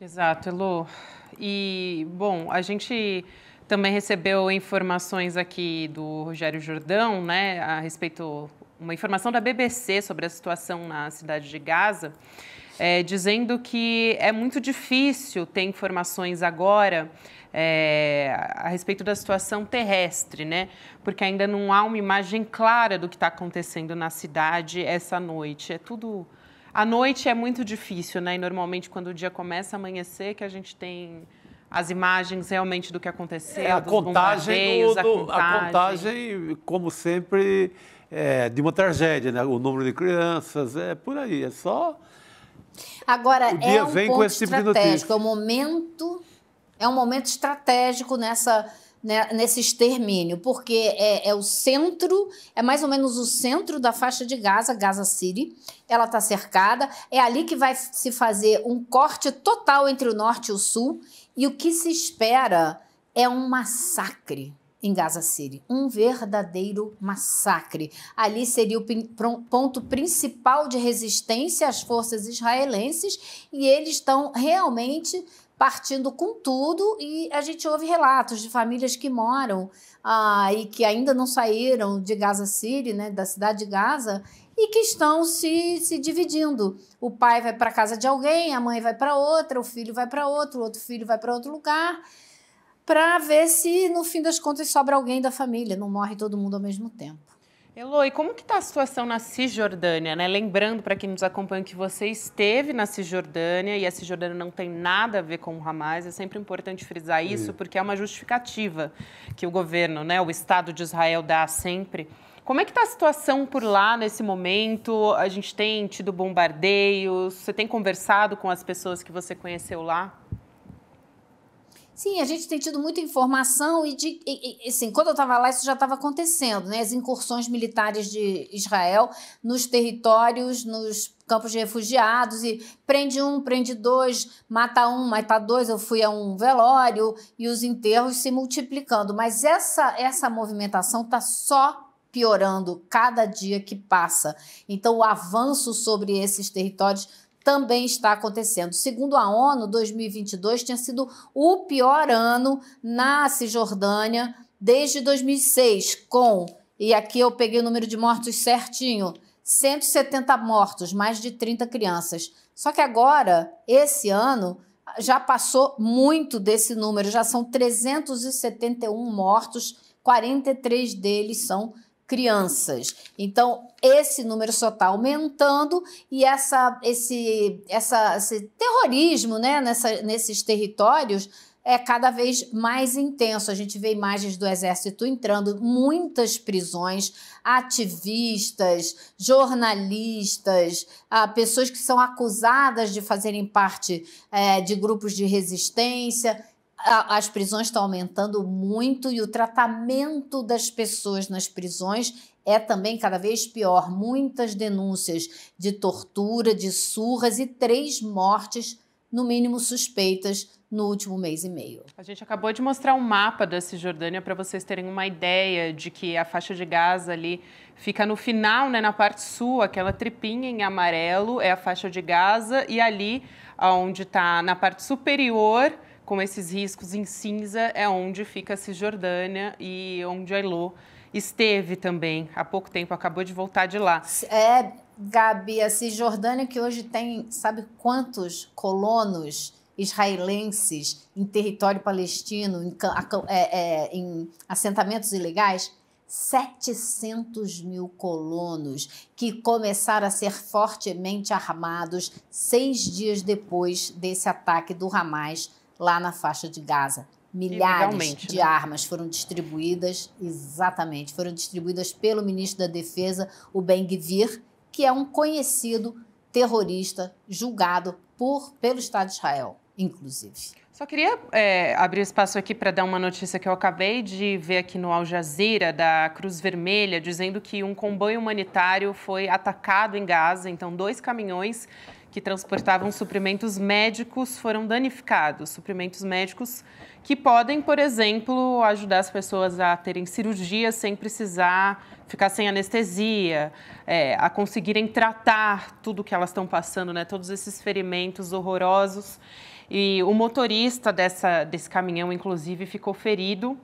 Exato, Elo. E, bom, a gente também recebeu informações aqui do Rogério Jordão, né, a respeito uma informação da BBC sobre a situação na cidade de Gaza, é, dizendo que é muito difícil ter informações agora é, a respeito da situação terrestre, né? Porque ainda não há uma imagem clara do que está acontecendo na cidade essa noite. É tudo. A noite é muito difícil, né? E normalmente quando o dia começa a amanhecer que a gente tem as imagens realmente do que aconteceu. É, a, contagem do, do, a, contagem. a contagem, como sempre, é, de uma tragédia, né? O número de crianças, é por aí, é só. Agora, o dia é um vem ponto com esse tipo é o momento é um momento estratégico nessa né, nesse extermínio, porque é, é, o centro, é mais ou menos o centro da faixa de Gaza, Gaza City. Ela está cercada, é ali que vai se fazer um corte total entre o norte e o sul, e o que se espera é um massacre em Gaza City, um verdadeiro massacre. Ali seria o ponto principal de resistência às forças israelenses e eles estão realmente partindo com tudo e a gente ouve relatos de famílias que moram ah, e que ainda não saíram de Gaza City, né, da cidade de Gaza, e que estão se, se dividindo. O pai vai para casa de alguém, a mãe vai para outra, o filho vai para outro, o outro filho vai para outro lugar, para ver se no fim das contas sobra alguém da família, não morre todo mundo ao mesmo tempo. E como que está a situação na Cisjordânia? Né? Lembrando para quem nos acompanha que você esteve na Cisjordânia e a Cisjordânia não tem nada a ver com o Hamas. É sempre importante frisar isso, porque é uma justificativa que o governo, né, o Estado de Israel dá sempre. Como é que está a situação por lá nesse momento? A gente tem tido bombardeios? Você tem conversado com as pessoas que você conheceu lá? Sim, a gente tem tido muita informação e, de, e, e assim, quando eu estava lá, isso já estava acontecendo, né? As incursões militares de Israel nos territórios, nos campos de refugiados, e prende um, prende dois, mata um, mata dois. Eu fui a um velório e os enterros se multiplicando. Mas essa, essa movimentação está só piorando cada dia que passa. Então, o avanço sobre esses territórios também está acontecendo. Segundo a ONU, 2022 tinha sido o pior ano na Cisjordânia desde 2006, com, e aqui eu peguei o número de mortos certinho, 170 mortos, mais de 30 crianças. Só que agora, esse ano, já passou muito desse número, já são 371 mortos, 43 deles são crianças crianças. Então, esse número só está aumentando e essa, esse, essa, esse terrorismo né, nessa, nesses territórios é cada vez mais intenso. A gente vê imagens do exército entrando, muitas prisões, ativistas, jornalistas, ah, pessoas que são acusadas de fazerem parte eh, de grupos de resistência as prisões estão aumentando muito e o tratamento das pessoas nas prisões é também cada vez pior. Muitas denúncias de tortura, de surras e três mortes, no mínimo suspeitas, no último mês e meio. A gente acabou de mostrar um mapa da Cisjordânia para vocês terem uma ideia de que a faixa de Gaza ali fica no final, né, na parte sul, aquela tripinha em amarelo é a faixa de Gaza e ali onde está na parte superior com esses riscos em cinza é onde fica a Cisjordânia e onde a esteve também há pouco tempo, acabou de voltar de lá. É, Gabi, a Cisjordânia que hoje tem, sabe quantos colonos israelenses em território palestino, em, é, é, em assentamentos ilegais? 700 mil colonos que começaram a ser fortemente armados seis dias depois desse ataque do Hamas lá na faixa de Gaza. Milhares de né? armas foram distribuídas, exatamente, foram distribuídas pelo ministro da Defesa, o Ben Gvir, que é um conhecido terrorista julgado por, pelo Estado de Israel, inclusive. Só queria é, abrir espaço aqui para dar uma notícia que eu acabei de ver aqui no Al Jazeera, da Cruz Vermelha, dizendo que um comboio humanitário foi atacado em Gaza. Então, dois caminhões que transportavam suprimentos médicos foram danificados. Suprimentos médicos que podem, por exemplo, ajudar as pessoas a terem cirurgia sem precisar ficar sem anestesia, é, a conseguirem tratar tudo que elas estão passando, né? todos esses ferimentos horrorosos. E o motorista dessa, desse caminhão, inclusive, ficou ferido.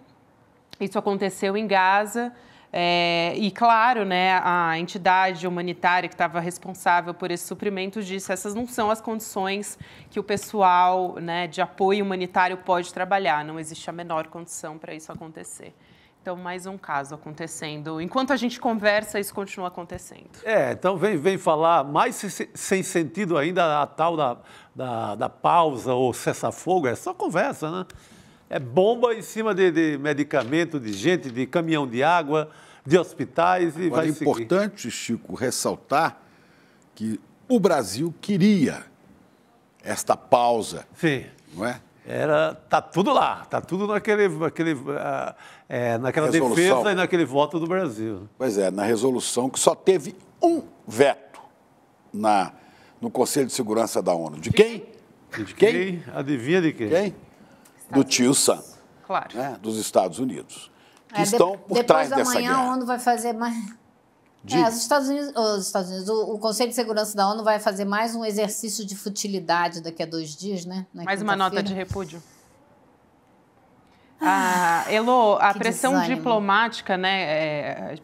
Isso aconteceu em Gaza. É, e claro, né, a entidade humanitária que estava responsável por esse suprimento disse essas não são as condições que o pessoal né, de apoio humanitário pode trabalhar, não existe a menor condição para isso acontecer. Então, mais um caso acontecendo. Enquanto a gente conversa, isso continua acontecendo. É, então vem, vem falar mais sem sentido ainda a tal da, da, da pausa ou cessar fogo é só conversa, né? É bomba em cima de, de medicamento, de gente, de caminhão de água, de hospitais e Agora, vai É importante, seguir. Chico, ressaltar que o Brasil queria esta pausa. Sim. Não é? Era, tá tudo lá, tá tudo naquele, naquele, ah, é, naquela resolução. defesa e naquele voto do Brasil. Pois é, na resolução que só teve um veto na, no Conselho de Segurança da ONU. De quem? De, quem? quem? Adivinha de quem? Quem? do tio Sam, claro. né, dos Estados Unidos, que é, estão por trás dessa guerra. Depois da ONU vai fazer mais... De... É, os Estados Unidos, os Estados Unidos o, o, Conselho de Segurança da ONU vai fazer mais um exercício de futilidade daqui a dois dias, né? Na mais uma nota de repúdio. Ah, Elô, a que pressão desânimo. diplomática, né? É,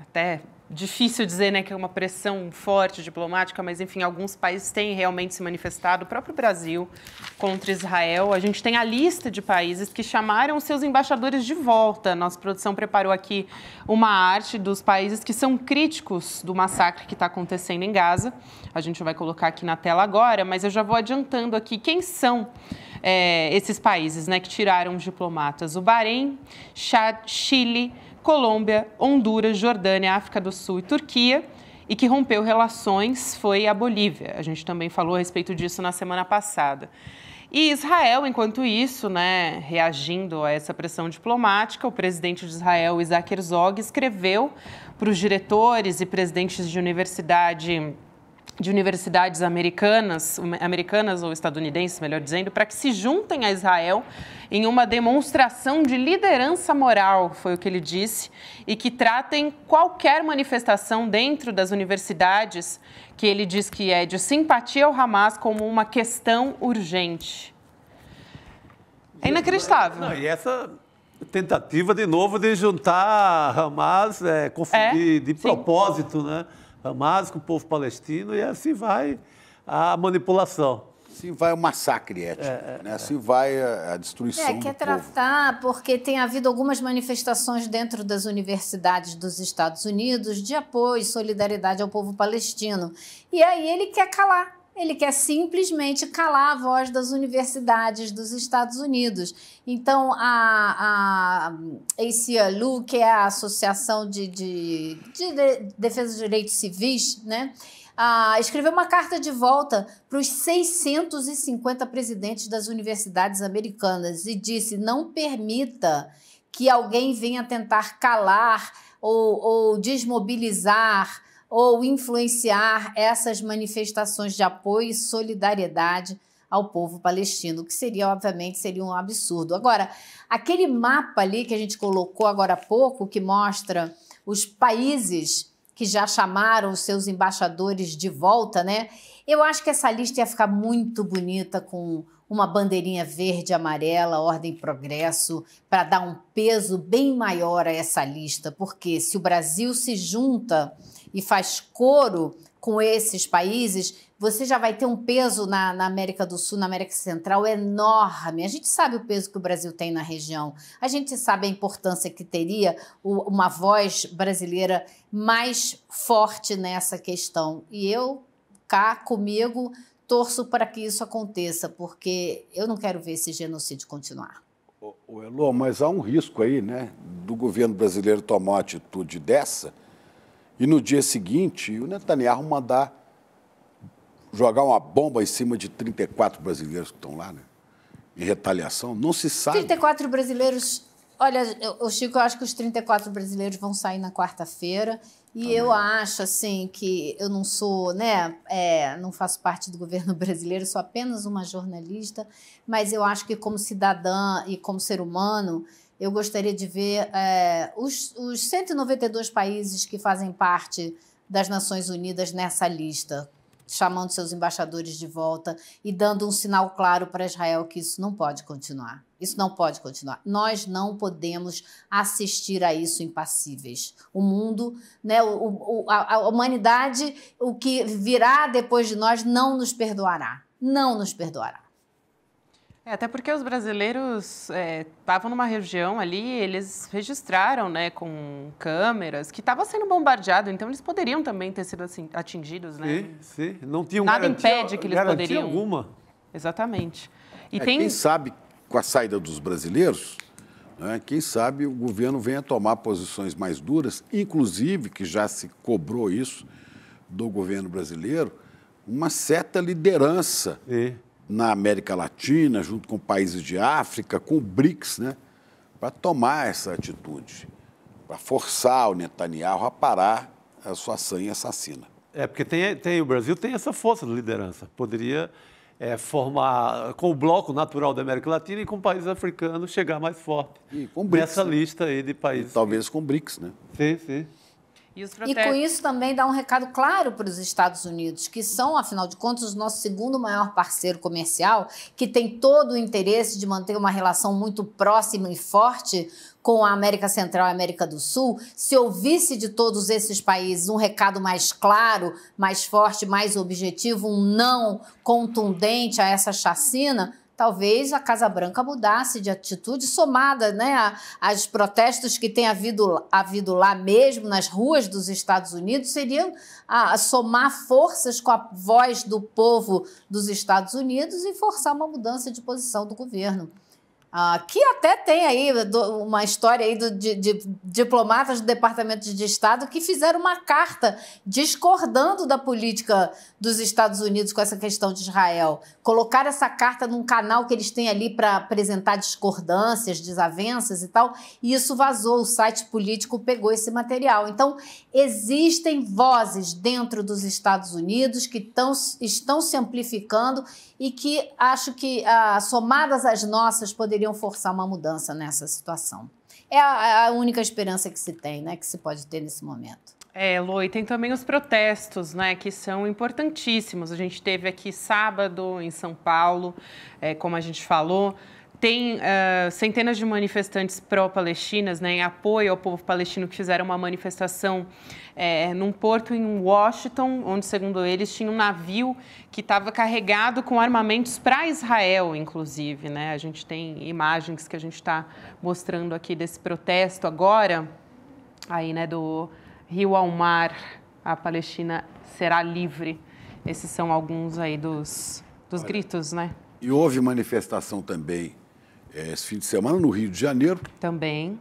até difícil dizer né, que é uma pressão forte diplomática, mas enfim, alguns países têm realmente se manifestado, o próprio Brasil contra Israel. A gente tem a lista de países que chamaram seus embaixadores de volta. Nossa produção preparou aqui uma arte dos países que são críticos do massacre que está acontecendo em Gaza. A gente vai colocar aqui na tela agora, mas eu já vou adiantando aqui quem são. É, esses países né, que tiraram os diplomatas: o Bahrein, Chile, Colômbia, Honduras, Jordânia, África do Sul e Turquia, e que rompeu relações foi a Bolívia. A gente também falou a respeito disso na semana passada. E Israel, enquanto isso, né, reagindo a essa pressão diplomática, o presidente de Israel, Isaac Herzog, escreveu para os diretores e presidentes de universidade de universidades americanas, americanas ou estadunidenses, melhor dizendo, para que se juntem a Israel em uma demonstração de liderança moral, foi o que ele disse, e que tratem qualquer manifestação dentro das universidades, que ele diz que é de simpatia ao Hamas, como uma questão urgente. É inacreditável. Não, e essa tentativa, de novo, de juntar Hamas, é, é, de propósito, né? Hamas com o povo palestino e assim vai a manipulação. Assim vai o massacre é, é, né? É. assim vai a, destruição. É, quer tratar, povo. porque tem havido algumas manifestações dentro das universidades dos Estados Unidos de apoio e solidariedade ao povo palestino. E aí ele quer calar ele quer simplesmente calar a voz das universidades dos Estados Unidos. Então, a, a ACLU, que é a Associação de, de, de Defesa dos Direitos Civis, né? Ah, escreveu uma carta de volta para os 650 presidentes das universidades americanas e disse: não permita que alguém venha tentar calar ou, ou desmobilizar ou influenciar essas manifestações de apoio e solidariedade ao povo palestino, que seria, obviamente, seria um absurdo. Agora, aquele mapa ali que a gente colocou agora há pouco, que mostra os países que já chamaram os seus embaixadores de volta, né? Eu acho que essa lista ia ficar muito bonita com uma bandeirinha verde, amarela, ordem e progresso, para dar um peso bem maior a essa lista, porque se o Brasil se junta e faz coro com esses países, você já vai ter um peso na, na, América do Sul, na América Central enorme. A gente sabe o peso que o Brasil tem na região, a gente sabe a importância que teria o, uma voz brasileira mais forte nessa questão. E eu, cá comigo, torço para que isso aconteça, porque eu não quero ver esse genocídio continuar. O, o Elô, mas há um risco aí, né, do governo brasileiro tomar uma atitude dessa e no dia seguinte o Netanyahu mandar jogar uma bomba em cima de 34 brasileiros que estão lá, né? Em retaliação, não se sabe. 34 brasileiros. Olha, o Chico, eu acho que os 34 brasileiros vão sair na quarta-feira Tá e eu acho, assim, que eu não sou, né, é, não faço parte do governo brasileiro, sou apenas uma jornalista, mas eu acho que como cidadã e como ser humano, eu gostaria de ver é, os, os 192 países que fazem parte das Nações Unidas nessa lista chamando seus embaixadores de volta e dando um sinal claro para Israel que isso não pode continuar. Isso não pode continuar. Nós não podemos assistir a isso impassíveis. O mundo, né, o, o, a, a humanidade, o que virá depois de nós não nos perdoará. Não nos perdoará. É, até porque os brasileiros estavam é, numa região ali, eles registraram né, com câmeras que estava sendo bombardeado, então eles poderiam também ter sido assim, atingidos, né? Sim, sim. Não tinha Nada garantia, impede que eles poderiam. alguma. Exatamente. E é, tem... Quem sabe, com a saída dos brasileiros, né, quem sabe o governo venha tomar posições mais duras, inclusive, que já se cobrou isso do governo brasileiro, uma certa liderança. Sim na América Latina, junto com países de África, com o BRICS, né, para tomar essa atitude, para forçar o Netanyahu a parar a sua sanha assassina. É, porque tem, tem, o Brasil tem essa força de liderança. Poderia é, formar, com o bloco natural da América Latina e com países africanos, chegar mais forte. E com BRICS, nessa né? lista aí de países. E talvez com o BRICS, né? Sim, sim. E, e, com isso também dá um recado claro para os Estados Unidos, que são, afinal de contas, o nosso segundo maior parceiro comercial, que tem todo o interesse de manter uma relação muito próxima e forte com a América Central e América do Sul. Se ouvisse de todos esses países um recado mais claro, mais forte, mais objetivo, um não contundente a essa chacina talvez a Casa Branca mudasse de atitude, somada né, aos protestos que tem havido, havido lá mesmo, nas ruas dos Estados Unidos, seriam a, a somar forças com a voz do povo dos Estados Unidos e forçar uma mudança de posição do governo. Ah, que até tem aí do, uma história aí do, de, de, diplomatas do Departamento de Estado que fizeram uma carta discordando da política dos Estados Unidos com essa questão de Israel. Colocar essa carta num canal que eles têm ali para apresentar discordâncias, desavenças e tal, e isso vazou. O site político pegou esse material. Então, existem vozes dentro dos Estados Unidos que tão, estão se amplificando e que acho que ah, somadas às nossas poderiam deveriam forçar uma mudança nessa situação. É a, é a única esperança que se tem, né, que se pode ter nesse momento. É, Lô, e tem também os protestos, né, que são importantíssimos. A gente teve aqui sábado em São Paulo, é, como a gente falou, tem uh, centenas de manifestantes pró-palestinas, né, em apoio ao povo palestino que fizeram uma manifestação é, num porto em Washington, onde, segundo eles, tinha um navio que estava carregado com armamentos para Israel, inclusive. Né? A gente tem imagens que a gente está mostrando aqui desse protesto agora, aí, né, do Rio ao Mar, a Palestina será livre. Esses são alguns aí dos, dos Olha, gritos, né? E houve manifestação também é, esse fim de semana no Rio de Janeiro. Também.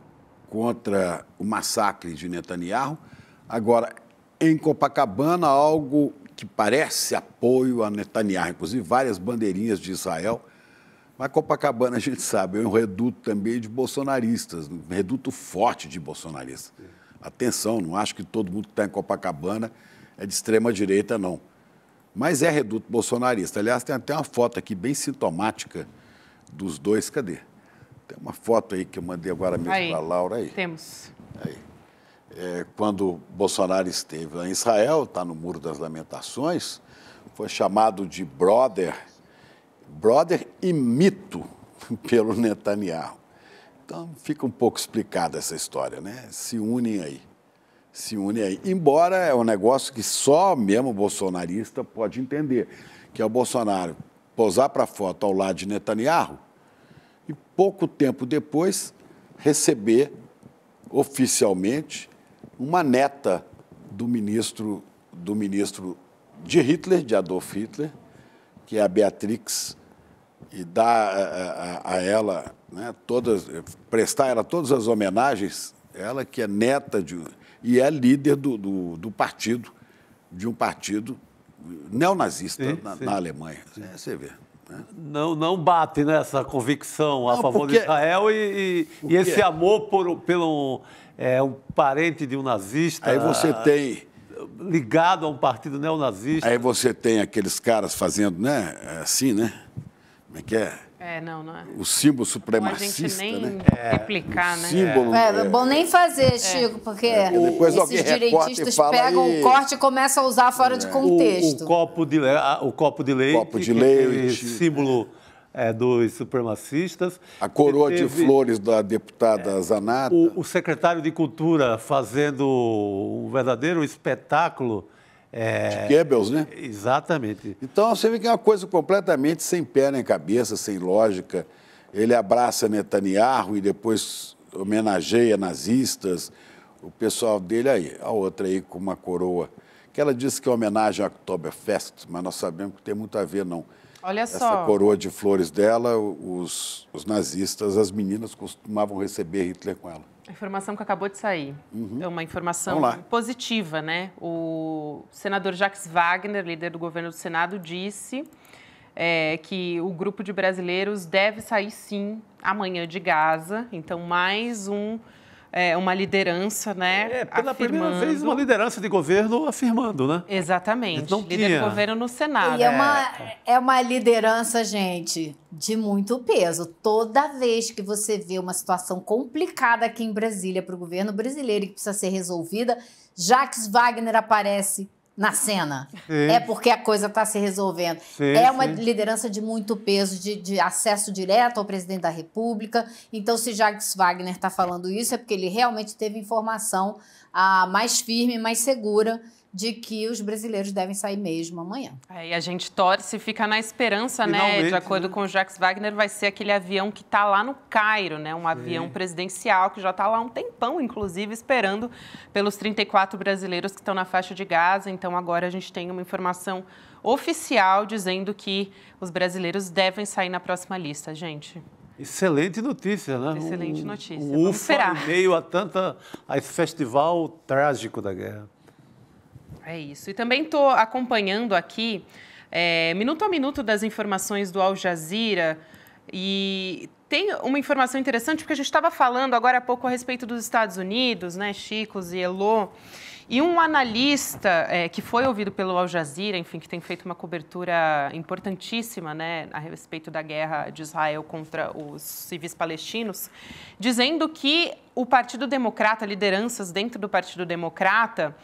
Contra o massacre de Netanyahu. Agora, em Copacabana, algo que parece apoio a Netanyahu, inclusive várias bandeirinhas de Israel. Mas Copacabana, a gente sabe, é um reduto também de bolsonaristas, um reduto forte de bolsonaristas. Atenção, não acho que todo mundo que está em Copacabana é de extrema direita, não. Mas é reduto bolsonarista. Aliás, tem até uma foto aqui bem sintomática dos dois. Cadê? Tem uma foto aí que eu mandei agora mesmo para a Laura aí. Temos. Aí é, quando Bolsonaro esteve lá em Israel, está no Muro das Lamentações, foi chamado de brother, brother e mito pelo Netanyahu. Então fica um pouco explicada essa história, né? Se unem aí. Se unem aí. Embora é um negócio que só mesmo o bolsonarista pode entender, que é o Bolsonaro posar para foto ao lado de Netanyahu e pouco tempo depois receber oficialmente uma neta do ministro, do ministro de Hitler, de Adolf Hitler, que é a Beatrix, e dá a, eh, eh, a, a ela né, todas, prestar a ela todas as homenagens, ela que é neta de, e é líder do, do, do partido, de um partido neonazista sim, na, sim. na Alemanha. É, você vê. Não, não bate nessa né, convicção a não, favor porque... de Israel e, e, e esse é? amor por, pelo é, um parente de um nazista. Aí você tem. Ligado a um partido neonazista. Aí você tem aqueles caras fazendo, né? É assim, né? Como é que é? É, não, não é. O símbolo supremacista, bom, gente nem né? Replicar, é, né? Símbolo, é. é. bom nem fazer, é. Chico, porque é, depois esses direitistas pegam o corte e começam a usar fora de é. contexto. O, o, copo de, o copo de leite. Copo de leite. símbolo dos supremacistas. A coroa teve, de flores da deputada Zanata. O, o secretário de Cultura fazendo um verdadeiro espetáculo é, de Goebbels, né? Exatamente. Então você vê que é uma coisa completamente sem pé nem cabeça, sem lógica. Ele abraça Netanyahu e depois homenageia nazistas, o pessoal dele aí. A outra aí com uma coroa, que ela disse que é homenagem ao Oktoberfest, mas nós sabemos que tem muito a ver, não. Olha Essa só. Essa coroa de flores dela, os, os nazistas, as meninas costumavam receber Hitler com ela. A informação que acabou de sair uhum. é uma informação positiva, né? O senador Jacques Wagner, líder do governo do Senado, disse é, que o grupo de brasileiros deve sair sim amanhã de Gaza. Então, mais um é, uma liderança, né? É, pela afirmando. primeira vez, uma liderança de governo afirmando, né? Exatamente. Não Líder tinha. governo no Senado. E é, é uma, é uma liderança, gente, de muito peso. Toda vez que você vê uma situação complicada aqui em Brasília para o governo brasileiro e que precisa ser resolvida, Jacques Wagner aparece na cena. Sim. É porque a coisa está se resolvendo. Sim, é uma sim. liderança de muito peso, de, de, acesso direto ao presidente da República. Então, se Jacques Wagner está falando isso, é porque ele realmente teve informação ah, mais firme, mais segura de que os brasileiros devem sair mesmo amanhã. É, e a gente torce, e fica na esperança, né, Finalmente, né? De acordo né? com o Jax Wagner, vai ser aquele avião que está lá no Cairo, né? Um avião presidencial que já está lá um tempão, inclusive, esperando pelos 34 brasileiros que estão na faixa de Gaza. Então agora a gente tem uma informação oficial dizendo que os brasileiros devem sair na próxima lista, gente. Excelente notícia, né? Excelente notícia. Um, um ufa, esperar. em meio a tanta a esse festival trágico da guerra. É isso. E também estou acompanhando aqui, é, minuto a minuto, das informações do Al Jazeera. E tem uma informação interessante, porque a gente estava falando agora há pouco a respeito dos Estados Unidos, né, Chicos e Elô. E um analista é, que foi ouvido pelo Al Jazeera, enfim, que tem feito uma cobertura importantíssima né, a respeito da guerra de Israel contra os civis palestinos, dizendo que o Partido Democrata, lideranças dentro do Partido Democrata,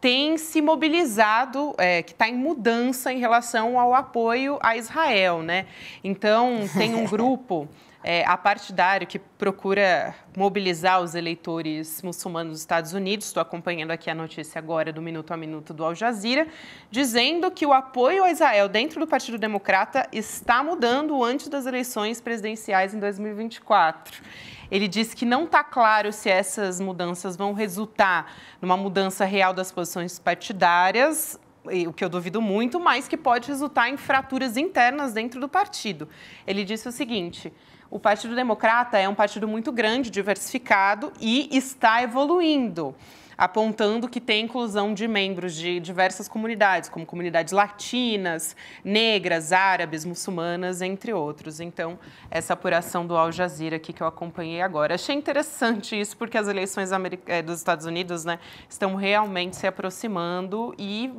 tem se mobilizado, é, que está em mudança em relação ao apoio a Israel, né? Então, tem um grupo é, apartidário que procura mobilizar os eleitores muçulmanos dos Estados Unidos. Estou acompanhando aqui a notícia agora do Minuto a Minuto do Al Jazeera, dizendo que o apoio a Israel dentro do Partido Democrata está mudando antes das eleições presidenciais em 2024. Ele disse que não está claro se essas mudanças vão resultar numa mudança real das posições partidárias o que eu duvido muito, mas que pode resultar em fraturas internas dentro do partido. Ele disse o seguinte: o Partido Democrata é um partido muito grande, diversificado e está evoluindo apontando que tem inclusão de membros de diversas comunidades, como comunidades latinas, negras, árabes, muçulmanas, entre outros. Então, essa apuração do Al Jazeera aqui que eu acompanhei agora. Achei interessante isso, porque as eleições eh, dos Estados Unidos né, estão realmente se aproximando e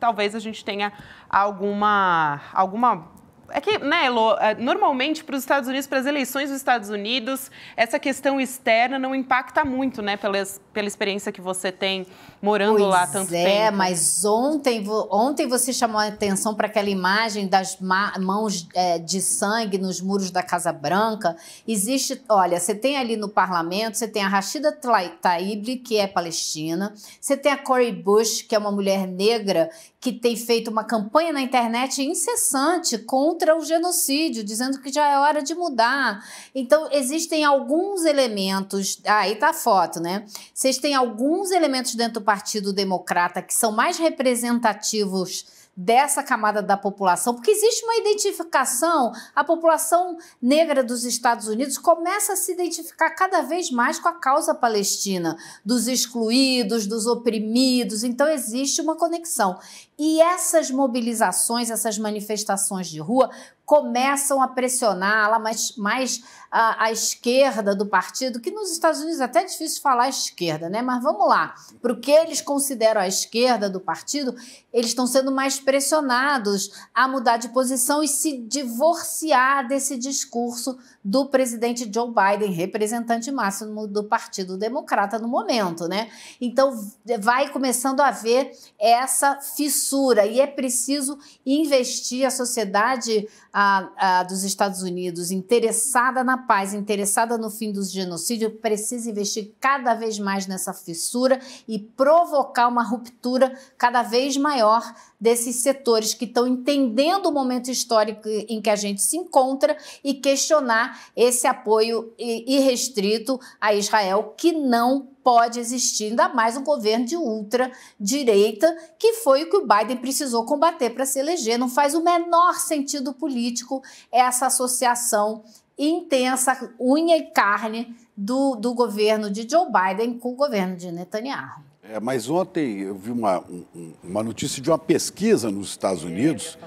talvez a gente tenha alguma, alguma é que, né, Elo, é, normalmente para os Estados Unidos, para as eleições dos Estados Unidos, essa questão externa não impacta muito, né, pela pela experiência que você tem morando pois lá tanto é, tempo. É, mas ontem, ontem você chamou a atenção para aquela imagem das mãos é, de sangue nos muros da Casa Branca. Existe, olha, você tem ali no parlamento, você tem a Rashida Tlaib, que é palestina, você tem a Cory Bush, que é uma mulher negra que tem feito uma campanha na internet incessante contra o genocídio, dizendo que já é hora de mudar. Então, existem alguns elementos. Ah, aí está a foto, né? Vocês têm alguns elementos dentro do Partido Democrata que são mais representativos dessa camada da população, porque existe uma identificação, a população negra dos Estados Unidos começa a se identificar cada vez mais com a causa palestina, dos excluídos, dos oprimidos, então existe uma conexão. E essas mobilizações, essas manifestações de rua começam a pressionar lá mais, mais a, a, esquerda do partido, que nos Estados Unidos é até difícil falar esquerda, né? Mas vamos lá, para o que eles consideram a esquerda do partido, eles estão sendo mais pressionados a mudar de posição e se divorciar desse discurso do presidente Joe Biden, representante máximo do Partido Democrata no momento, né? Então vai começando a ver essa fissura e é preciso investir a sociedade a, a, dos Estados Unidos interessada na paz, interessada no fim dos genocídios, precisa investir cada vez mais nessa fissura e provocar uma ruptura cada vez maior desses setores que estão entendendo o momento histórico em que a gente se encontra e questionar esse apoio irrestrito a Israel que não pode existir, ainda mais um governo de ultra-direita, que foi o que o Biden precisou combater para se eleger. Não faz o menor sentido político essa associação intensa, unha e carne, do, do governo de Joe Biden com o governo de Netanyahu. É, mas ontem eu vi uma, um, uma notícia de uma pesquisa nos Estados Unidos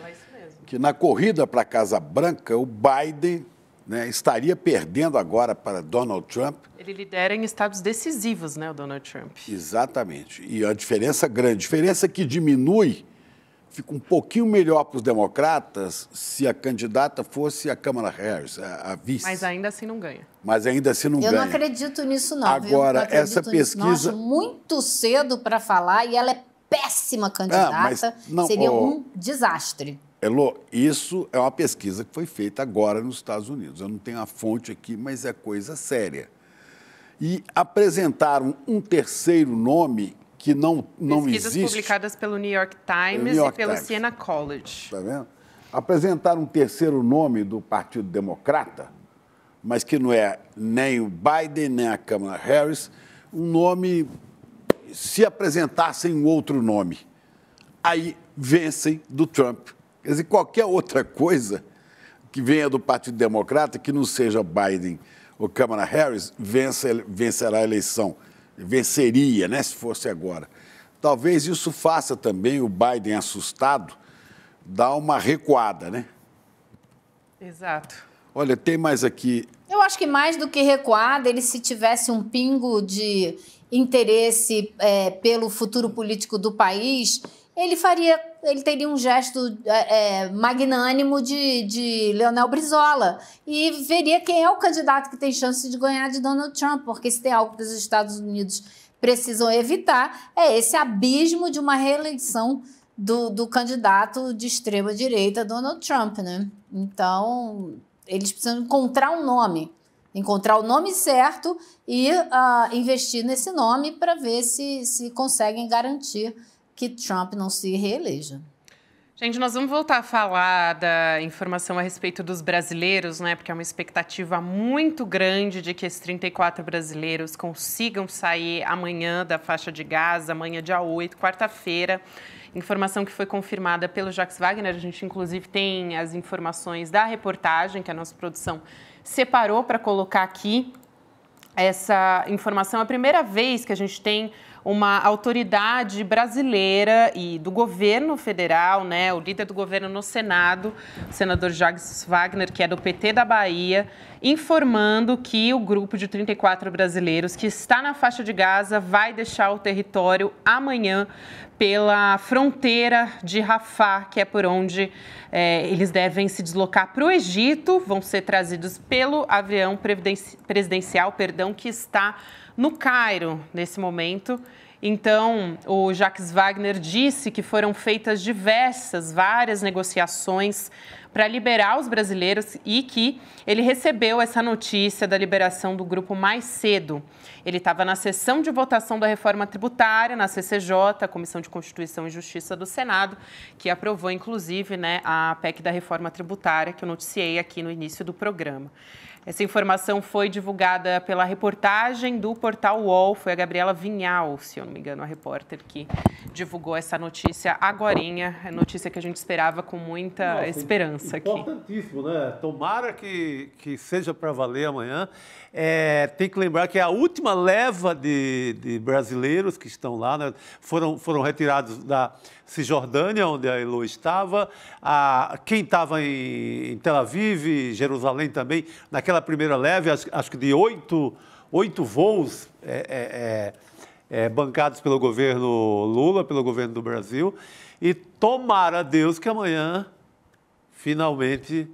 que na corrida para a Casa Branca o Biden né, estaria perdendo agora para Donald Trump. Ele lidera em estados decisivos, né, o Donald Trump? Exatamente. E a diferença grande, diferença que diminui fica um pouquinho melhor para os democratas se a candidata fosse a Câmara Harris, a, a, vice. Mas ainda assim não ganha. Mas ainda assim não eu ganha. Eu não acredito nisso, não. Agora, não essa pesquisa. Nisso, acho muito cedo para falar e ela é péssima ah, candidata. Ah, não, Seria oh... um desastre. Elô, isso é uma pesquisa que foi feita agora nos Estados Unidos. Eu não tenho a fonte aqui, mas é coisa séria. E apresentaram um terceiro nome que não, não Pesquisas existe. Pesquisas publicadas pelo New York Times New York e pelo Times. Siena College. Está vendo? Apresentar um terceiro nome do Partido Democrata, mas que não é nem o Biden, nem a Kamala Harris, um nome, se apresentassem um outro nome, aí vencem do Trump. Quer dizer, qualquer outra coisa que venha do Partido Democrata, que não seja Biden ou Kamala Harris, vencerá a eleição venceria, né, se fosse agora. Talvez isso faça também o Biden assustado dar uma recuada, né? Exato. Olha, tem mais aqui. Eu acho que mais do que recuada, ele se tivesse um pingo de interesse é, pelo futuro político do país, ele faria, ele teria um gesto é, é, magnânimo de, de Leonel Brizola e veria quem é o candidato que tem chance de ganhar de Donald Trump, porque se tem algo que os Estados Unidos precisam evitar é esse abismo de uma reeleição do, do candidato de extrema direita Donald Trump, né? Então eles precisam encontrar um nome encontrar o nome certo e uh, investir nesse nome para ver se, se conseguem garantir que Trump não se reeleja. Gente, nós vamos voltar a falar da informação a respeito dos brasileiros, né? Porque é uma expectativa muito grande de que esses 34 brasileiros consigam sair amanhã da faixa de gás amanhã, dia 8, quarta-feira. Informação que foi confirmada pelo Jax Wagner. A gente, inclusive, tem as informações da reportagem que a nossa produção separou para colocar aqui. Essa informação é a primeira vez que a gente tem uma autoridade brasileira e do governo federal, né, o líder do governo no Senado, o senador Jacques Wagner, que é do PT da Bahia, informando que o grupo de 34 brasileiros que está na faixa de Gaza vai deixar o território amanhã pela fronteira de Rafah, que é por onde é, eles devem se deslocar para o Egito, vão ser trazidos pelo avião presidencial, perdão, que está no Cairo nesse momento. Então, o Jacques Wagner disse que foram feitas diversas, várias negociações para liberar os brasileiros e que ele recebeu essa notícia da liberação do grupo mais cedo. Ele estava na sessão de votação da reforma tributária, na CCJ, a Comissão de Constituição e Justiça do Senado, que aprovou, inclusive, né, a PEC da reforma tributária, que eu noticiei aqui no início do programa. Essa informação foi divulgada pela reportagem do portal UOL. Foi a Gabriela Vinhal, se eu não me engano, a repórter que divulgou essa notícia agorinha. É notícia que a gente esperava com muita Nossa, esperança importantíssimo, aqui. Importantíssimo, né? Tomara que, que seja para valer amanhã. É, tem que lembrar que a última leva de, de brasileiros que estão lá né, foram, foram retirados da Cisjordânia, onde a Elo estava. A, quem estava em, em, Tel Aviv, Jerusalém também, naquela primeira leve, acho, acho que de oito, oito voos. É, é, é, é bancados pelo governo Lula, pelo governo do Brasil. E tomara a Deus que amanhã, finalmente,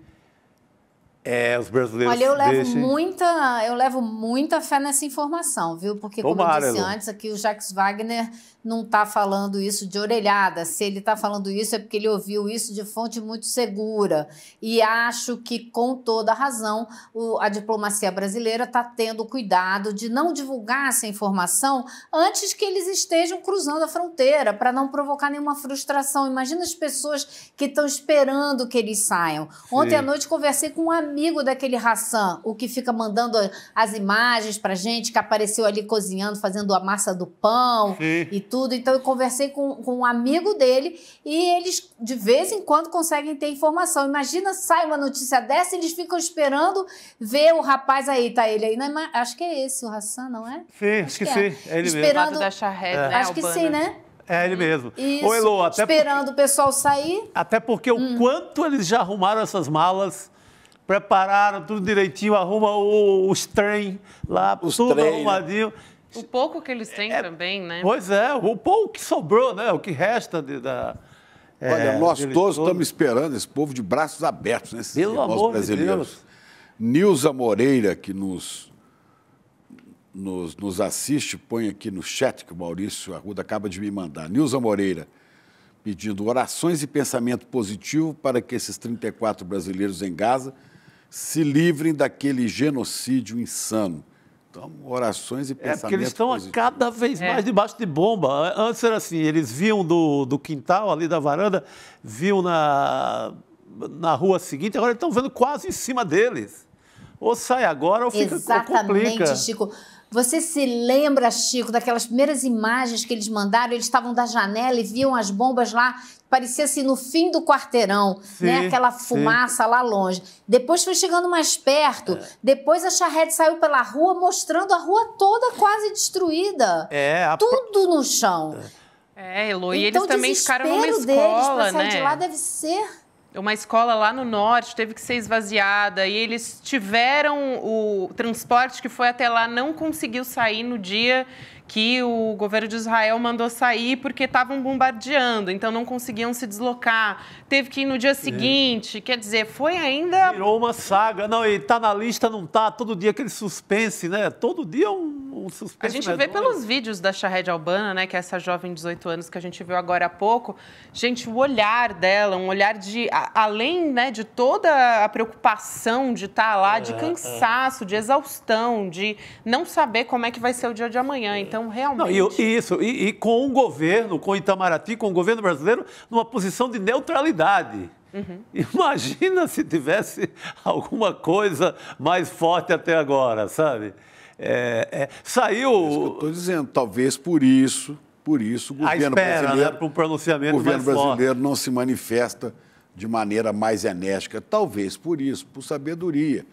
é, os brasileiros. Olha, eu levo, deixem... muita, eu levo muita fé nessa informação, viu? Porque, Tomara, como eu disse antes, aqui o jacques Wagner não está falando isso de orelhada. Se ele está falando isso, é porque ele ouviu isso de fonte muito segura. E acho que, com toda a razão, o, a diplomacia brasileira está tendo cuidado de não divulgar essa informação antes que eles estejam cruzando a fronteira, para não provocar nenhuma frustração. Imagina as pessoas que estão esperando que eles saiam. Ontem Sim. à noite conversei com um amigo amigo daquele Hassan, o que fica mandando as imagens pra gente, que apareceu ali cozinhando, fazendo a massa do pão Sim. e tudo. Então eu conversei com, com um amigo dele e eles de vez em quando conseguem ter informação. Imagina, sai uma notícia dessa e eles ficam esperando ver o rapaz aí, tá ele aí. Não, acho que é esse, o Hassan, não é? Sim, acho, que, que é. sim. É ele Esperando... mesmo. da charrete, é. né, Acho Albana. que sim, né? É ele mesmo. Isso, Ô, Elô, até esperando porque... o pessoal sair. Até porque hum. o quanto eles já arrumaram essas malas prepararam tudo direitinho, arruma os trem lá, os tudo trem, né? arrumadinho. Né? O pouco que eles têm é, também, né? Pois é, o pouco que sobrou, né? O que resta de, da. É, Olha, é, nós todos estamos esperando esse povo de braços abertos, né? Esses Pelo amor brasileiros. de Deus. Nilza Moreira, que nos, nos, nos assiste, põe aqui no chat que o Maurício Arruda acaba de me mandar. Nilza Moreira, pedindo orações e pensamento positivo para que esses 34 brasileiros em Gaza se livrem daquele genocídio insano. Então, orações e pensamentos. É porque eles estão positivos. cada vez é. mais é. debaixo de bomba. Antes era assim, eles viam do, do quintal ali da varanda, viam na, na rua seguinte, agora eles estão vendo quase em cima deles. Ou sai agora ou fica Exatamente, complica. Exatamente, Chico. Você se lembra, Chico, daquelas primeiras imagens que eles mandaram? Eles estavam da janela e viam as bombas lá, parecia assim no fim do quarteirão, sim, né? Aquela fumaça sim. lá longe. Depois foi chegando mais perto. É. Depois a charrete saiu pela rua mostrando a rua toda quase destruída. É, a... tudo no chão. É, é Eloy, então, eles também ficaram numa escola, deles pra sair né? de lá deve ser uma escola lá no norte teve que ser esvaziada e eles tiveram o transporte que foi até lá não conseguiu sair no dia que o governo de Israel mandou sair porque estavam bombardeando, então não conseguiam se deslocar. Teve que ir no dia é. seguinte, quer dizer, foi ainda. Virou uma saga. Não, e tá na lista, não tá? Todo dia aquele suspense, né? Todo dia um, um suspense. A gente medonho. Né? vê pelos é? vídeos da Shahed Albana, né? Que é essa jovem de 18 anos que a gente viu agora há pouco. Gente, o olhar dela, um olhar de. A, além né, de toda a preocupação de estar tá lá, é, de é. cansaço, é. de exaustão, de não saber como é que vai ser o dia de amanhã. Então, então, realmente. Não, e, e isso, e, e, com o governo, com o Itamaraty, com o governo brasileiro, numa posição de neutralidade. Uhum. Imagina se tivesse alguma coisa mais forte até agora, sabe? É, é, saiu. É Estou dizendo, talvez por isso, por isso, o governo espera, né, brasileiro, né? Para um o governo brasileiro forte. não se manifesta de maneira mais enérgica. Talvez por isso, por sabedoria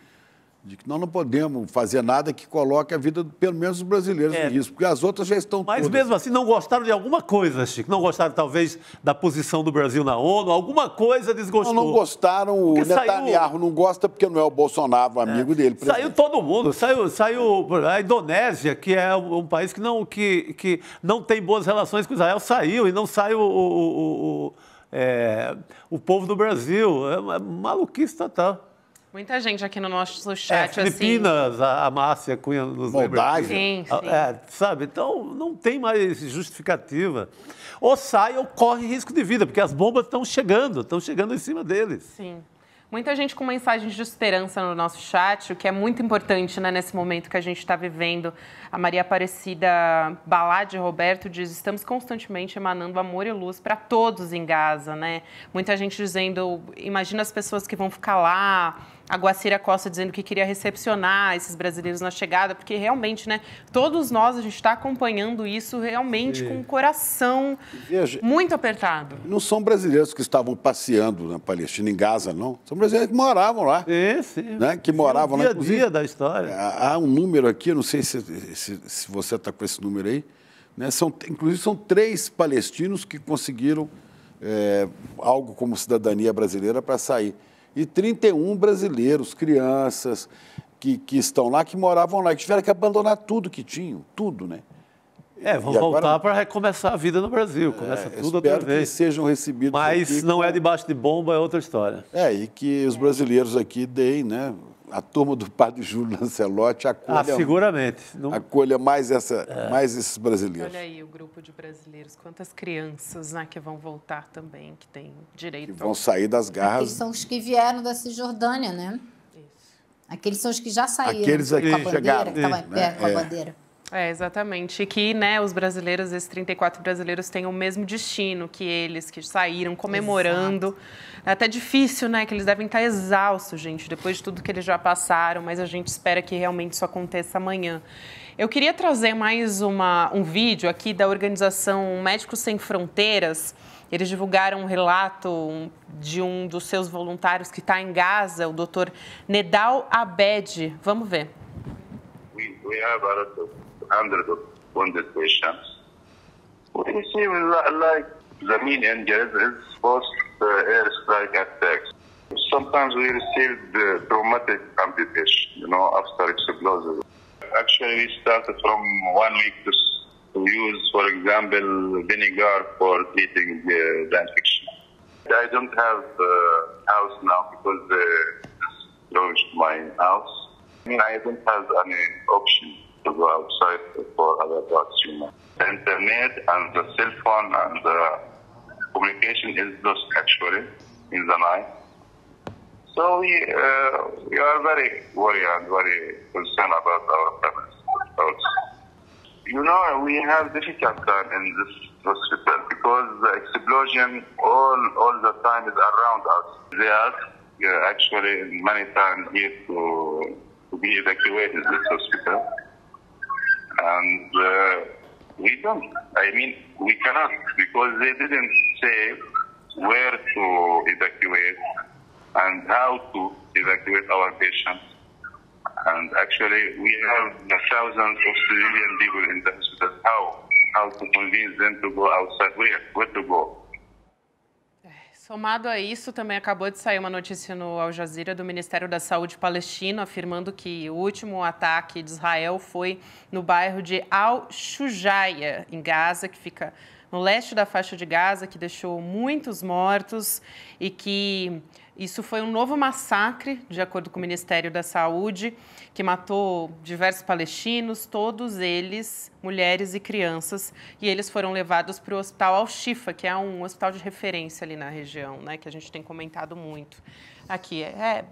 de que nós não podemos fazer nada que coloque a vida, pelo menos, dos brasileiros é. nisso, porque as outras já estão Mas todas. mesmo assim, não gostaram de alguma coisa, Chico? Não gostaram, talvez, da posição do Brasil na ONU? Alguma coisa desgostou? Não, não gostaram. Porque o Netanyahu não gosta porque não é o Bolsonaro, o é. amigo é. dele. Presidente. Saiu todo mundo. Saiu, saiu a Indonésia, que é um país que não, que, que não tem boas relações com Israel, saiu e não saiu o, o, o, o, é, o povo do Brasil. É, é maluquice total. Muita gente aqui no nosso é, chat. É, Filipinas, assim... a, a Márcia Cunha nos Moldávia. Né? Sim, ah, sim. É, sabe? Então, não tem mais justificativa. Ou sai ou corre risco de vida, porque as bombas estão chegando, estão chegando em cima deles. Sim. Muita gente com mensagens de esperança no nosso chat, o que é muito importante né, nesse momento que a gente está vivendo. A Maria Aparecida Balade Roberto diz: estamos constantemente emanando amor e luz para todos em Gaza, né? Muita gente dizendo: imagina as pessoas que vão ficar lá, a Guacira Costa dizendo que queria recepcionar esses brasileiros na chegada, porque realmente, né, todos nós a gente está acompanhando isso realmente com o coração Veja, muito apertado. Não são brasileiros que estavam passeando na Palestina, em Gaza, não. São brasileiros que moravam lá. É, sim. Né, que moravam é o dia lá. Dia a dia da história. Há um número aqui, não sei se, se, se você está com esse número aí, né, são, inclusive são três palestinos que conseguiram é, algo como cidadania brasileira para sair e 31 brasileiros, crianças que, que estão lá, que moravam lá, que tiveram que abandonar tudo que tinham, tudo, né? É, vão voltar para recomeçar a vida no Brasil. Começa é, tudo outra vez. que sejam recebidos. Mas aqui, não é debaixo de bomba, é outra história. É, e que os brasileiros aqui deem, né? a turma do padre Júlio Lancelotti acolha, ah, seguramente. Não... acolha mais, essa, é. mais esses brasileiros. Olha aí o grupo de brasileiros, quantas crianças né, que vão voltar também, que têm direito. Que vão ao... sair das garras. Aqueles são os que vieram da Cisjordânia, né? Isso. Aqueles são os que já saíram Aqueles aqui é com a bandeira, chegaram, que estavam né? com a né? é. bandeira. É, exatamente. E que né, os brasileiros, esses 34 brasileiros, têm o mesmo destino que eles, que saíram comemorando. Exato é até difícil, né? Que eles devem estar tá exaustos, gente, depois de tudo que eles já passaram, mas a gente espera que realmente isso aconteça amanhã. Eu queria trazer mais uma, um vídeo aqui da organização Médicos Sem Fronteiras. Eles divulgaram um relato de um dos seus voluntários que está em Gaza, o doutor Nedal Abed. Vamos ver. We, have 100 wounded We see like main engaged is first uh, airstrike attacks. Sometimes we received uh, traumatic amputation, you know, after explosions. Actually, we started from one week to use, for example, vinegar for treating uh, the infection. I don't have uh, house now because they uh, my house. I don't have any option to go outside for other drugs, you know. The internet and the cell phone and the communication is lost actually in the night. So we, uh, we are very worried and very concerned about our parents. You know, we have difficult time in this hospital because the explosion all all the time is around us. They are uh, actually many times here to, to be evacuated this hospital. And uh, we don't. I mean, we cannot because they didn't say where to evacuate and how to evacuate our patients. And actually, we have thousands of civilian people in the hospital. How? How to convince them to go outside? Where? Where to go? Somado a isso, também acabou de sair uma notícia no Al Jazeera do Ministério da Saúde palestino afirmando que o último ataque de Israel foi no bairro de Al-Shujaya, em Gaza, que fica no leste da faixa de Gaza, que deixou muitos mortos e que isso foi um novo massacre, de acordo com o Ministério da Saúde, que matou diversos palestinos, todos eles mulheres e crianças, e eles foram levados para o Hospital Al-Shifa, que é um hospital de referência ali na região, né, que a gente tem comentado muito aqui. É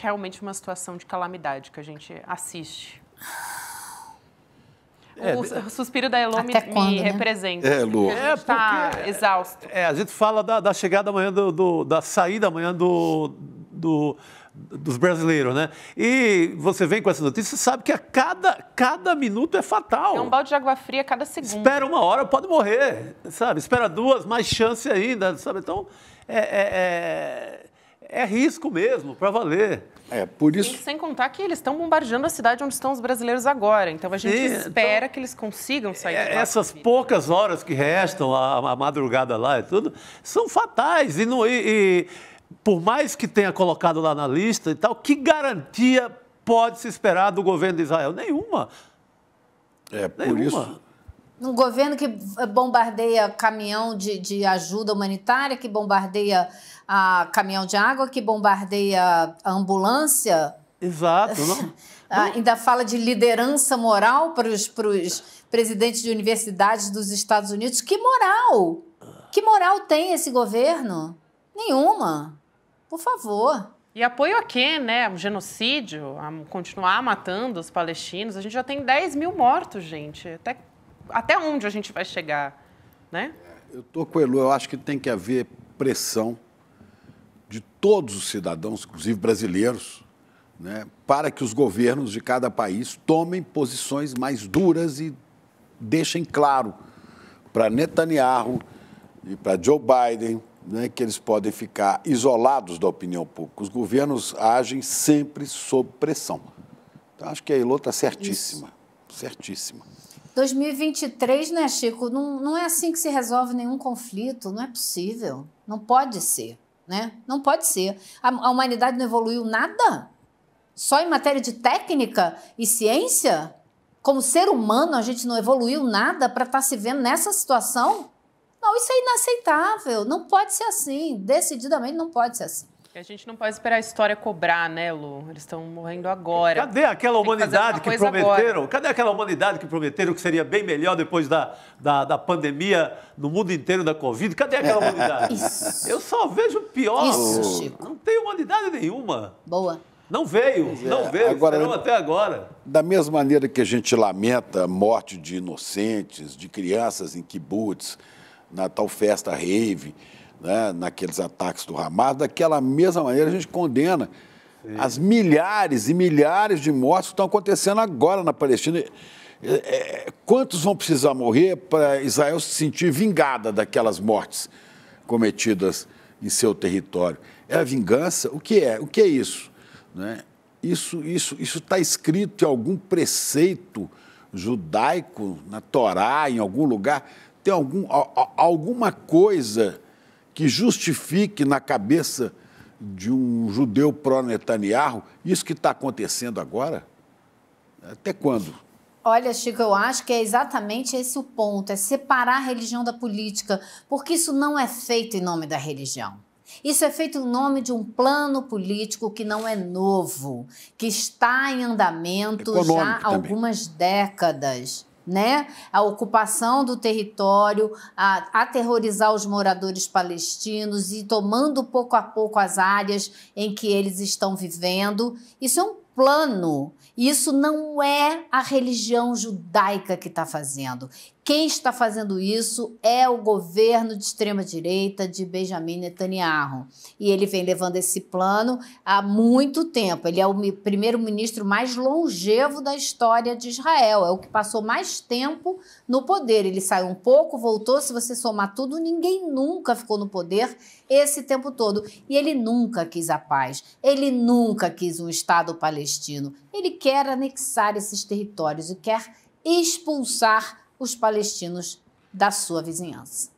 realmente uma situação de calamidade que a gente assiste. É, o suspiro da Elô me, quando, me né? representa. É, Lu. É, tá exausto. É, a gente fala da, da chegada amanhã, do, do, da saída amanhã do, do, dos brasileiros, né? E você vem com essa notícia sabe que a cada, cada minuto é fatal. É um balde de água fria a cada segundo. Espera uma hora, pode morrer, sabe? Espera duas, mais chance ainda, sabe? Então, é... é, é é risco mesmo, para valer. É, por isso. E sem contar que eles estão bombardeando a cidade onde estão os brasileiros agora. Então a gente Sim, então espera então... que eles consigam sair. É, essas poucas horas que restam, a, a, madrugada lá e tudo, são fatais. E, não, e, e por mais que tenha colocado lá na lista e tal, que garantia pode se esperar do governo de Israel? Nenhuma. É, por Nenhuma. isso um governo que eh, bombardeia caminhão de, de ajuda humanitária, que bombardeia a ah, caminhão de água, que bombardeia a ambulância. Exato. Não, ah, ainda fala de liderança moral para os, para os presidentes de universidades dos Estados Unidos. Que moral? Que moral tem esse governo? Nenhuma. Por favor. E apoio a quê, né? O genocídio, a continuar matando os palestinos. A gente já tem 10 mil mortos, gente. Até até onde a gente vai chegar, né? Eu estou com o Elu, eu acho que tem que haver pressão de todos os cidadãos, inclusive brasileiros, né, para que os governos de cada país tomem posições mais duras e deixem claro para Netanyahu e para Joe Biden né, que eles podem ficar isolados da opinião pública. Os governos agem sempre sob pressão. Então, acho que a Elô está certíssima, Isso. certíssima. 2023, né, Chico? Não, não é assim que se resolve nenhum conflito. Não é possível. Não pode ser. Né? Não pode ser. A, a humanidade não evoluiu nada? Só em matéria de técnica e ciência? Como ser humano, a gente não evoluiu nada para estar tá se vendo nessa situação? Não, isso é inaceitável. Não pode ser assim. Decididamente não pode ser assim. A gente não pode esperar a história cobrar, né, Lu? Eles estão morrendo agora. Cadê aquela humanidade que, que, prometeram? Agora. Cadê aquela humanidade que prometeram que seria bem melhor depois da, da, da pandemia no mundo inteiro da Covid? Cadê aquela humanidade? Isso. Eu só vejo pior. Isso, Chico. Não tem humanidade nenhuma. Boa. Não veio, é, não veio, agora, até agora. Da mesma maneira que a gente lamenta a morte de inocentes, de crianças em kibbutz, na tal festa rave, né, naqueles ataques do Hamas, daquela mesma maneira a gente condena Sim. as milhares e milhares de mortes que estão acontecendo agora na Palestina. É, é, quantos vão precisar morrer para Israel se sentir vingada daquelas mortes cometidas em seu território? É a vingança? O que é? O que é isso? Né? Isso está isso, isso tá escrito em algum preceito judaico, na Torá, em algum lugar? Tem algum, a, a, alguma coisa que justifique na cabeça de um judeu pró-Netanyahu isso que está acontecendo agora? Até quando? Olha, Chico, eu acho que é exatamente esse o ponto: é separar a religião da política, porque isso não é feito em nome da religião. Isso é feito em nome de um plano político que não é novo, que está em andamento Econômico já há algumas décadas né? A ocupação do território, a aterrorizar os moradores palestinos e tomando pouco a pouco as áreas em que eles estão vivendo. Isso é um plano. Isso não é a religião judaica que está fazendo. Quem está fazendo isso é o governo de extrema-direita de Benjamin Netanyahu. E ele vem levando esse plano há muito tempo. Ele é o primeiro-ministro mais longevo da história de Israel, é o que passou mais tempo no poder. Ele saiu um pouco, voltou. Se você somar tudo, ninguém nunca ficou no poder esse tempo todo. E ele nunca quis a paz, ele nunca quis um Estado palestino. Ele quer anexar esses territórios e quer expulsar os palestinos da sua vizinhança.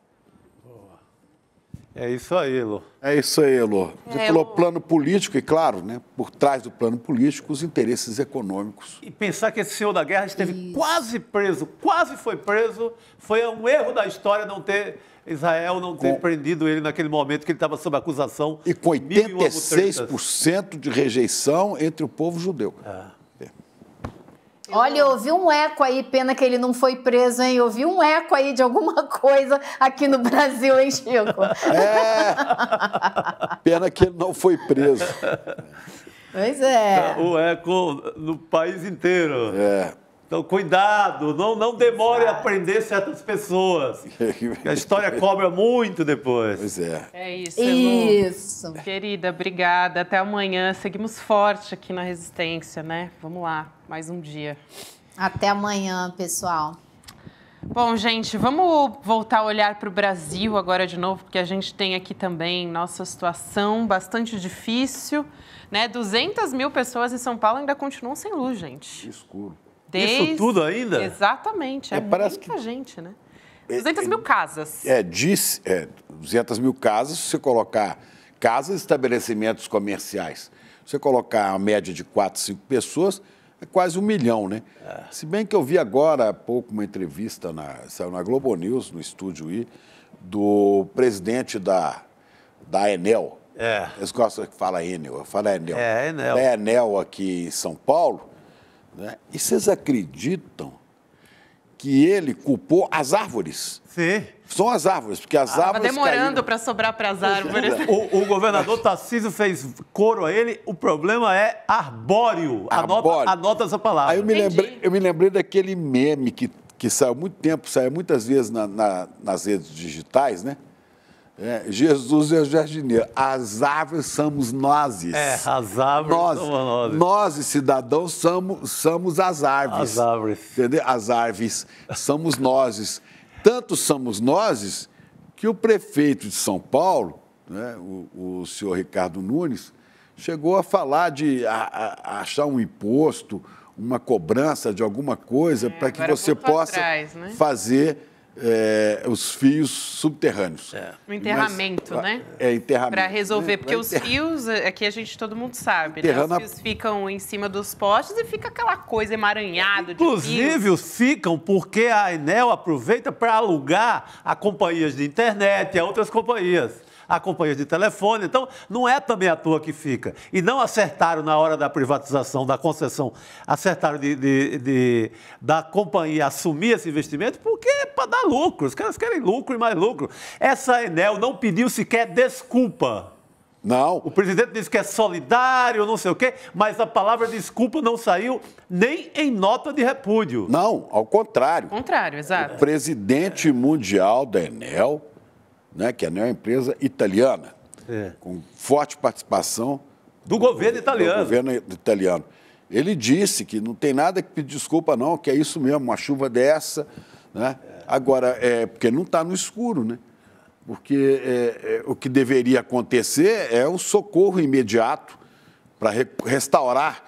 É isso aí, Lô. É isso aí, Lô. É, Você é, falou plano político, e claro, né, por trás do plano político, os interesses econômicos. E pensar que esse senhor da guerra esteve isso. quase preso, quase foi preso, foi um erro da história não ter. Israel não ter com... prendido ele naquele momento que ele estava sob acusação. E com 86% de rejeição entre o povo judeu. É. Olha, eu ouvi um eco aí, pena que ele não foi preso, hein? Eu ouvi um eco aí de alguma coisa aqui no Brasil, hein, Chico? É. Pena que ele não foi preso. Pois é. Tá, o eco no país inteiro. É. Então, cuidado, não, não demore Exato. a aprender certas pessoas. a história cobra muito depois. Pois é. É isso. Isso. Querida, obrigada. Até amanhã. Seguimos forte aqui na Resistência, né? Vamos lá, mais um dia. Até amanhã, pessoal. Bom, gente, vamos voltar a olhar para o Brasil agora de novo, porque a gente tem aqui também nossa situação bastante difícil, né? 200 mil pessoas em São Paulo ainda continuam sem luz, gente. Escuro. Desde... Isso tudo ainda? Exatamente. É, é parece muita que... gente, né? 200 é, é, mil casas. É, diz, é, 200 mil casas, se você colocar casas estabelecimentos comerciais, se você colocar a média de 4, 5 pessoas, é quase um milhão, né? É. Se bem que eu vi agora há pouco uma entrevista, na, saiu na Globo News, no estúdio I, do presidente da, da Enel. É. Eles gostam que fala Enel, eu falo Enel. É, Enel. Da é Enel aqui em São Paulo, né? E vocês acreditam que ele culpou as árvores? Sim. São as árvores, porque as ah, árvores. Está demorando para sobrar para as é. árvores. O, o governador Tarcísio fez coro a ele, o problema é arbóreo. arbóreo. Anota, anota essa palavra. Aí eu me, lembrei, eu me lembrei daquele meme que, que saiu muito tempo, saiu muitas vezes na, na, nas redes digitais, né? É, Jesus é o jardineiro. As árvores somos nós. É, as árvores nós, somos nós. Nós, cidadãos, somos, somos as árvores. As árvores. Entendeu? As árvores. Somos nós. Tanto somos nós que o prefeito de São Paulo, né, o, o senhor Ricardo Nunes, chegou a falar de a, a, achar um imposto, uma cobrança de alguma coisa é, para que é você possa né? fazer é, os fios subterrâneos. É. O enterramento, Mas, né? Ah, é, enterramento. Para resolver, né? porque os fios, é, aqui a gente todo mundo sabe, né? Enterrando né? Os fios a... ficam em cima dos postes e fica aquela coisa emaranhada Inclusive, fios. os ficam porque a Enel aproveita para alugar a companhias de internet e a outras companhias a companhia de telefone. Então, não é também à toa que fica. E não acertaram na hora da privatização, da concessão, acertaram de, de, de da companhia assumir esse investimento, porque é para dar lucro. Os caras querem lucro e mais lucro. Essa Enel não pediu sequer desculpa. Não. O presidente disse que é solidário, não sei o quê, mas a palavra desculpa não saiu nem em nota de repúdio. Não, ao contrário. Contrário, exato. O presidente mundial da Enel né, que é uma empresa italiana, é. com forte participação do, do governo italiano. Do governo italiano. Ele disse que não tem nada que pedir desculpa, não, que é isso mesmo, uma chuva dessa. Né? É. Agora, é porque não está no escuro, né? Porque é, é, o que deveria acontecer é o socorro imediato para re restaurar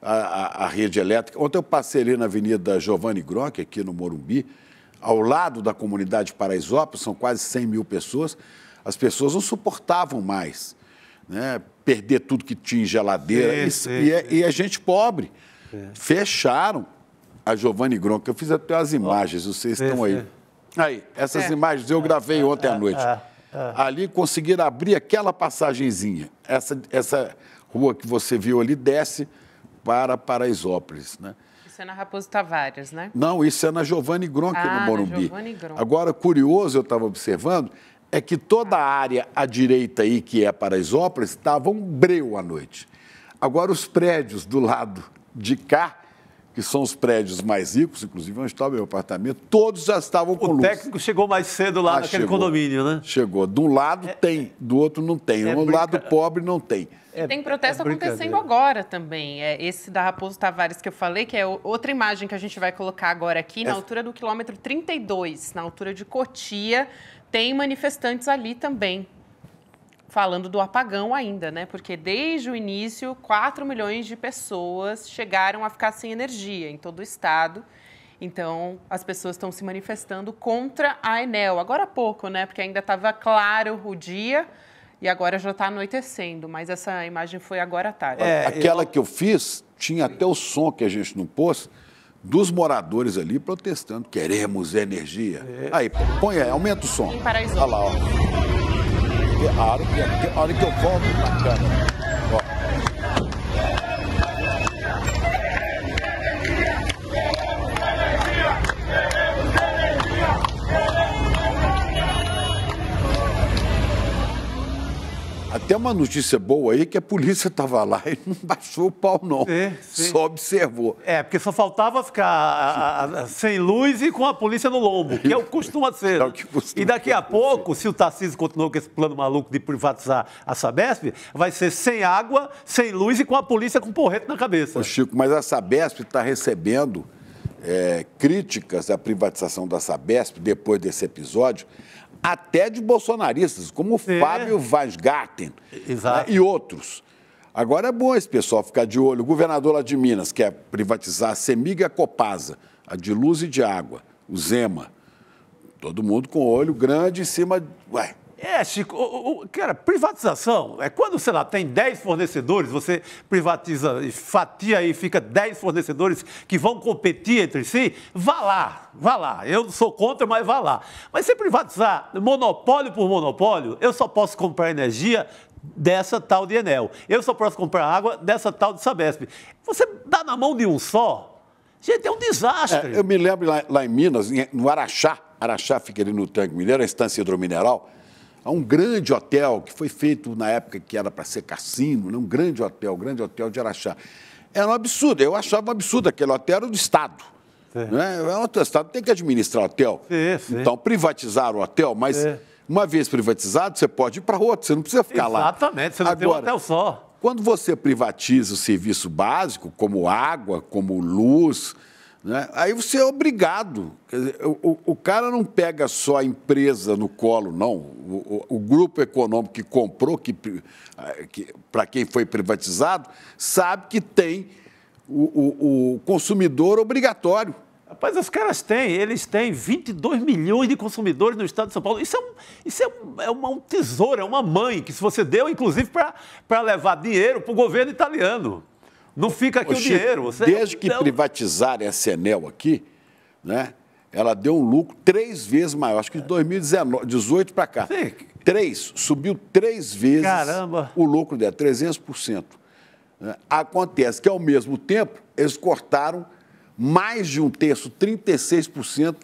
a, a, a, rede elétrica. Ontem eu passei ali na Avenida Giovanni Grock, aqui no Morumbi, ao lado da comunidade Paraisópolis, são quase 100 mil pessoas, as pessoas não suportavam mais né? perder tudo que tinha em geladeira. Sim, e, sim, e, é, sim. e, a é gente pobre. É. Fecharam a Giovanni Gronk. Eu fiz até as imagens, vocês estão aí. Aí, essas imagens eu gravei ontem à noite. Ali conseguiram abrir aquela passagenzinha. Essa, essa rua que você viu ali desce para Paraisópolis. Né? é na Raposo Tavares, né? Não, isso é na Giovanni Gronk, ah, no Morumbi. Giovanni Agora, curioso, eu estava observando, é que toda a área à direita aí, que é Paraisópolis, estava um breu à noite. Agora, os prédios do lado de cá, que são os prédios mais ricos, inclusive onde estava meu apartamento, todos já estavam com o luz. O técnico chegou mais cedo lá ah, naquele chegou, condomínio, né? Chegou. De um lado é, tem, do outro não tem. É, um brinca... lado pobre não tem. É, tem é protesto é acontecendo agora também. É esse da Raposo Tavares que eu falei, que é outra imagem que a gente vai colocar agora aqui, na é. altura do quilômetro 32, na altura de Cotia, tem manifestantes ali também. Falando do apagão ainda, né? Porque desde o início, 4 milhões de pessoas chegaram a ficar sem energia em todo o estado. Então, as pessoas estão se manifestando contra a Enel. Agora há pouco, né? Porque ainda estava claro o dia, e agora já está anoitecendo, mas essa imagem foi agora à tarde. É, é Aquela eu... que eu fiz tinha até o som que a gente não pôs dos moradores ali protestando, queremos energia. É. Aí, põe aí, aumenta o som. Em Paraisópolis. Olha lá, ó. A hora é que, a hora que eu volto na câmera Tem uma notícia boa aí que a polícia estava lá e não baixou o pau, não. Sim, sim. Só observou. É, porque só faltava ficar a, a, sem luz e com a polícia no lombo, que é o que costuma ser. É o que costuma e daqui a pouco, se o Tarcísio continuou com esse plano maluco de privatizar a Sabesp, vai ser sem água, sem luz e com a polícia com porrete na cabeça. Ô, Chico, mas a Sabesp está recebendo é, críticas à privatização da Sabesp depois desse episódio até de bolsonaristas, como o é. Fábio Weisgarten né, e outros. Agora é bom esse pessoal ficar de olho. O governador lá de Minas quer privatizar a Semiga a Copasa, a de luz e de água, o Zema. Todo mundo com olho grande em cima. Ué, é, Chico, o, o, cara, privatização é quando, sei lá, tem 10 fornecedores, você privatiza, e fatia e fica 10 fornecedores que vão competir entre si, vá lá, vá lá. Eu sou contra, mas vá lá. Mas se privatizar monopólio por monopólio, eu só posso comprar energia dessa tal de Enel. Eu só posso comprar água dessa tal de Sabesp. Você dá na mão de um só, gente, é um desastre. É, eu me lembro lá, lá em Minas, no Araxá, Araxá fica ali no Tanque Mineiro, a estância hidromineral, a um grande hotel que foi feito na época que era para ser cassino, né? um grande hotel, um grande hotel de Araxá. Era um absurdo, eu achava um absurdo, aquele hotel era do Estado. Né? É o Estado tem que administrar o hotel. Sim, sim. Então, privatizaram o hotel, mas sim. uma vez privatizado, você pode ir para outro, você não precisa ficar Exatamente, lá. Exatamente, você não Agora, tem um hotel só. Quando você privatiza o serviço básico, como água, como luz, né? Aí você é obrigado. Dizer, o, o, cara não pega só a empresa no colo, não. O, o, o grupo econômico que comprou, que, ah, que para quem foi privatizado, sabe que tem o consumidor obrigatório. Rapaz, os caras têm, eles têm 22 milhões de consumidores no estado de São Paulo. Isso é, um, isso é, um, é uma, um tesouro, é uma mãe que se você deu, inclusive, para levar dinheiro para o governo italiano. Não fica aqui o Chico, dinheiro. Você é desde que privatizaram essa Enel aqui, né? Ela deu um lucro três vezes maior, acho que de 2018 para cá. Sim. Três, subiu três vezes Caramba. o lucro dela, 300%. Né. Acontece que, ao mesmo tempo, eles cortaram mais de um terço, 36%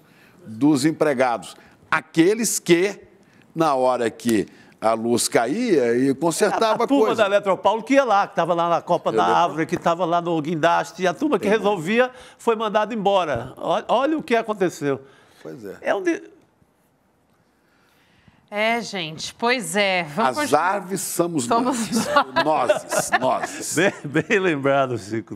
dos empregados. Aqueles que, na hora que a luz caía e consertava a, a turma coisa. da Eletropaulo que ia lá, que estava lá na Copa da Árvore, que estava lá no guindaste, a turma que resolvia foi mandada embora. Olha, olha o que aconteceu. Pois é. é onde... É, gente, pois é. Vamos As aves somos, somos nós. Nós. Bem, bem, lembrado, Chico.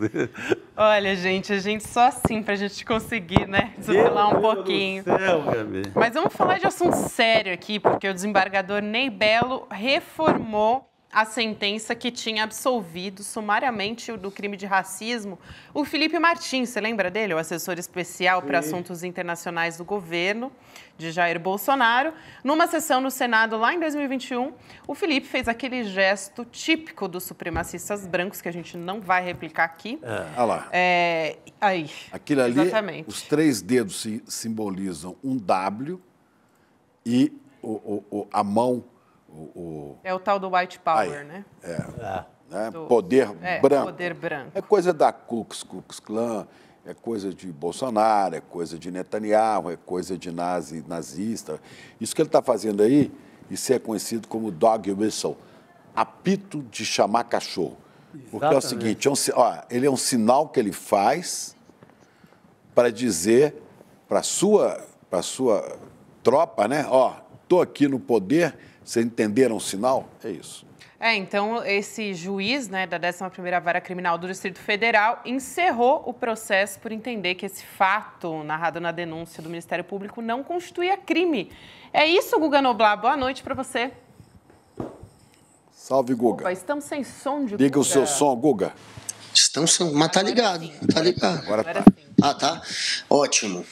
Olha, gente, a gente só assim para a gente conseguir, né? Desvelar um Deus pouquinho. Do céu, Gabi. Mas vamos falar de assunto sério aqui, porque o desembargador Ney Belo reformou a sentença que tinha absolvido sumariamente do crime de racismo o Felipe Martins, você lembra dele? O assessor especial para assuntos internacionais do governo de Jair Bolsonaro. Numa sessão no Senado lá em 2021, o Felipe fez aquele gesto típico dos supremacistas brancos, que a gente não vai replicar aqui. É. lá. É, aí. Aquilo ali, Exatamente. os três dedos simbolizam um W e o, o, o, a mão o, o... É o tal do white power, Aí, né? É. Ah. Né? Do... Poder é, branco. Poder branco. É coisa da Cux, Cux Clan, é coisa de Bolsonaro, é coisa de Netanyahu, é coisa de nazi, nazista. Isso que ele está fazendo aí, isso é conhecido como dog whistle, apito de chamar cachorro. Exatamente. Porque é o seguinte, é um, ó, ele é um sinal que ele faz para dizer para sua, para sua tropa, né? Ó, tô aqui no poder vocês entenderam o sinal? É isso. É, então esse juiz né, da 11 Vara Criminal do Distrito Federal encerrou o processo por entender que esse fato narrado na denúncia do Ministério Público não constituía crime. É isso, Guga Noblar. Boa noite para você. Salve, Guga. Opa, estamos sem som de Liga Guga. o seu som, Guga. Estamos sem... Mas tá ligado, tá ligado. Agora tá. Ah, tá? Ótimo.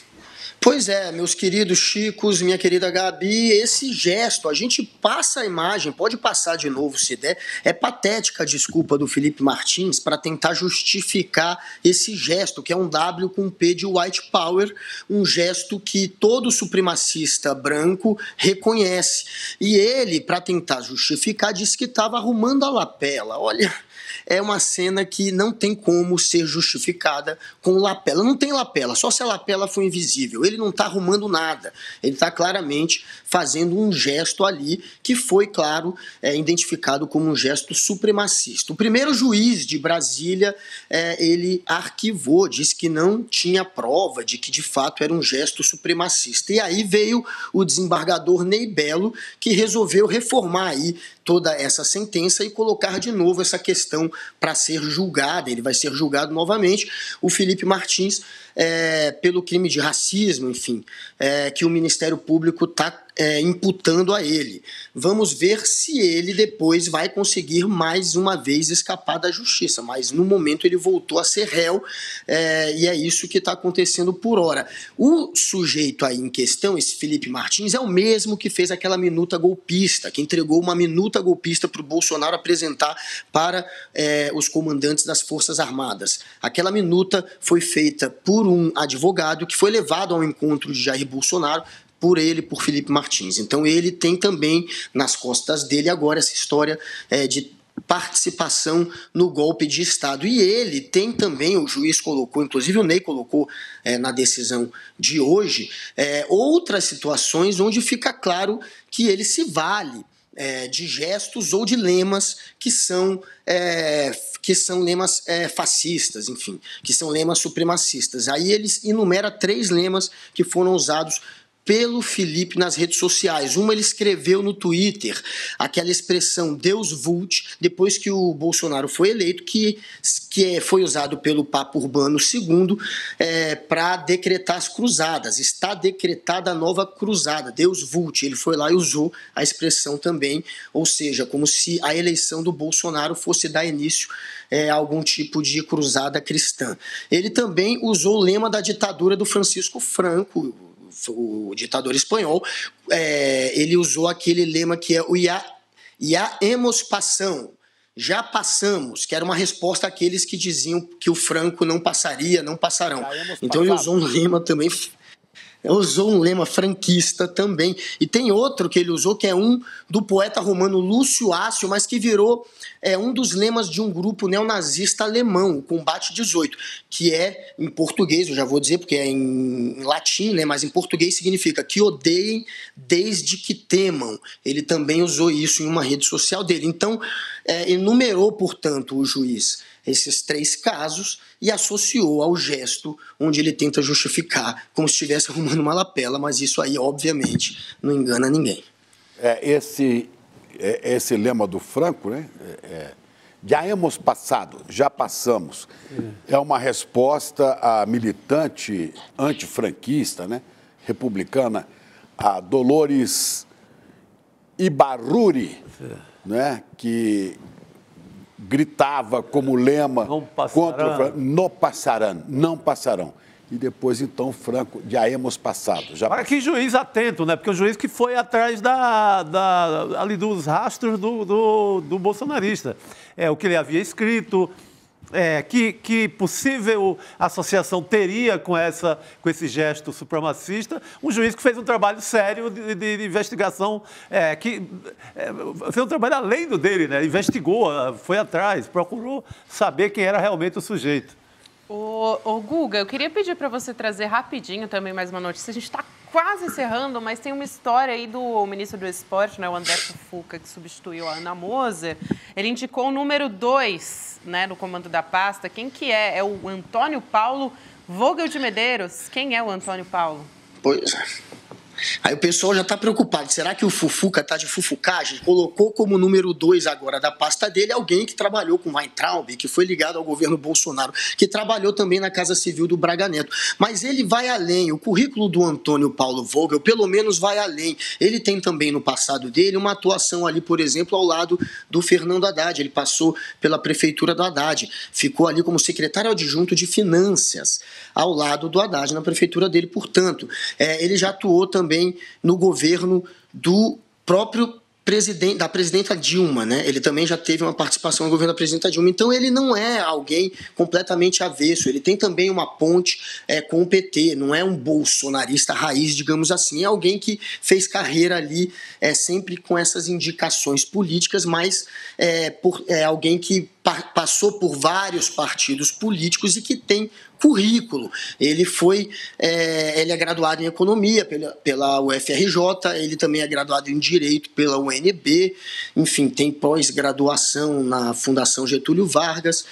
Pois é, meus queridos Chicos, minha querida Gabi, esse gesto, a gente passa a imagem, pode passar de novo se der. É patética a desculpa do Felipe Martins para tentar justificar esse gesto, que é um W com P de white power, um gesto que todo supremacista branco reconhece. E ele, para tentar justificar, disse que estava arrumando a lapela. Olha é uma cena que não tem como ser justificada com lapela. Não tem lapela, só se a lapela for invisível. Ele não está arrumando nada. Ele está claramente fazendo um gesto ali que foi, claro, é, identificado como um gesto supremacista. O primeiro juiz de Brasília, é, ele arquivou, disse que não tinha prova de que de fato era um gesto supremacista. E aí veio o desembargador Ney Belo, que resolveu reformar aí toda essa sentença e colocar de novo essa questão para ser julgada. Ele vai ser julgado novamente, o Felipe Martins, é, pelo crime de racismo, enfim, é, que o Ministério Público está é, imputando a ele. Vamos ver se ele depois vai conseguir mais uma vez escapar da justiça, mas no momento ele voltou a ser réu é, e é isso que está acontecendo por hora. O sujeito aí em questão, esse Felipe Martins, é o mesmo que fez aquela minuta golpista, que entregou uma minuta golpista para o Bolsonaro apresentar para é, os comandantes das Forças Armadas. Aquela minuta foi feita por um advogado que foi levado ao encontro de Jair Bolsonaro por ele, por Felipe Martins. Então ele tem também nas costas dele agora essa história é, de participação no golpe de Estado. E ele tem também, o juiz colocou, inclusive o Ney colocou é, na decisão de hoje, é, outras situações onde fica claro que ele se vale é, de gestos ou de lemas que são é, que são lemas é, fascistas, enfim, que são lemas supremacistas. Aí eles enumera três lemas que foram usados pelo Felipe nas redes sociais. Uma ele escreveu no Twitter aquela expressão Deus vult, depois que o Bolsonaro foi eleito, que, que é, foi usado pelo Papa Urbano II é, para decretar as cruzadas. Está decretada a nova cruzada, Deus vult. Ele foi lá e usou a expressão também, ou seja, como se a eleição do Bolsonaro fosse dar início é, a algum tipo de cruzada cristã. Ele também usou o lema da ditadura do Francisco Franco, o ditador espanhol, é, ele usou aquele lema que é o ia, ia hemos passão, já passamos, que era uma resposta àqueles que diziam que o Franco não passaria, não passarão. Então ele usou um lema também usou um lema franquista também. E tem outro que ele usou, que é um do poeta romano Lúcio Ácio, mas que virou é, um dos lemas de um grupo neonazista alemão, o Combate 18, que é, em português, eu já vou dizer porque é em, latim, né, mas em português significa que odeiem desde que temam. Ele também usou isso em uma rede social dele. Então, é, enumerou, portanto, o juiz esses três casos e associou ao gesto onde ele tenta justificar como se estivesse arrumando uma lapela, mas isso aí, obviamente, não engana ninguém. É, esse, é, esse lema do Franco, né? É, é já hemos passado, já passamos. É uma resposta à militante antifranquista, né? republicana, a Dolores Ibarruri, é. né? que gritava como lema contra o Franco, no passarão, não passarão. E depois, então, Franco, já hemos passado. Já Olha que juiz atento, né? Porque o juiz que foi atrás da, da, ali dos rastros do, do, do bolsonarista. É, o que ele havia escrito, é, que, que possível associação teria com, essa, com esse gesto supremacista, um juiz que fez um trabalho sério de, de, de investigação, é, que é, fez um trabalho além do dele, né? investigou, ah, foi atrás, procurou saber quem era realmente o sujeito. o Guga, eu queria pedir para você trazer rapidinho também mais uma notícia. A gente está quase encerrando, mas tem uma história aí do ministro do Esporte, né, o André Fufuca, que substituiu a Ana Moser. Ele indicou o número 2 né, no comando da pasta. Quem que é? É o Antônio Paulo Vogel de Medeiros. Quem é o Antônio Paulo? Pois é. Aí o pessoal já está preocupado. Será que o Fufuca está de fufucagem? Colocou como número dois agora da pasta dele alguém que trabalhou com Weintraub, que foi ligado ao governo Bolsonaro, que trabalhou também na Casa Civil do Braga Neto. Mas ele vai além. O currículo do Antônio Paulo Vogel, pelo menos, vai além. Ele tem também no passado dele uma atuação ali, por exemplo, ao lado do Fernando Haddad. Ele passou pela prefeitura do Haddad, ficou ali como secretário adjunto de Finanças, ao lado do Haddad, na prefeitura dele. Portanto, é, ele já atuou também também no governo do próprio presidente, da presidenta Dilma, né? Ele também já teve uma participação no governo da presidenta Dilma. Então ele não é alguém completamente avesso. Ele tem também uma ponte é, com o PT. Não é um bolsonarista raiz, digamos assim. É alguém que fez carreira ali, é sempre com essas indicações políticas, mas é, por, é alguém que passou por vários partidos políticos e que tem currículo. Ele foi, é, ele é graduado em economia pela, pela UFRJ, ele também é graduado em direito pela UNB, enfim, tem pós-graduação na Fundação Getúlio Vargas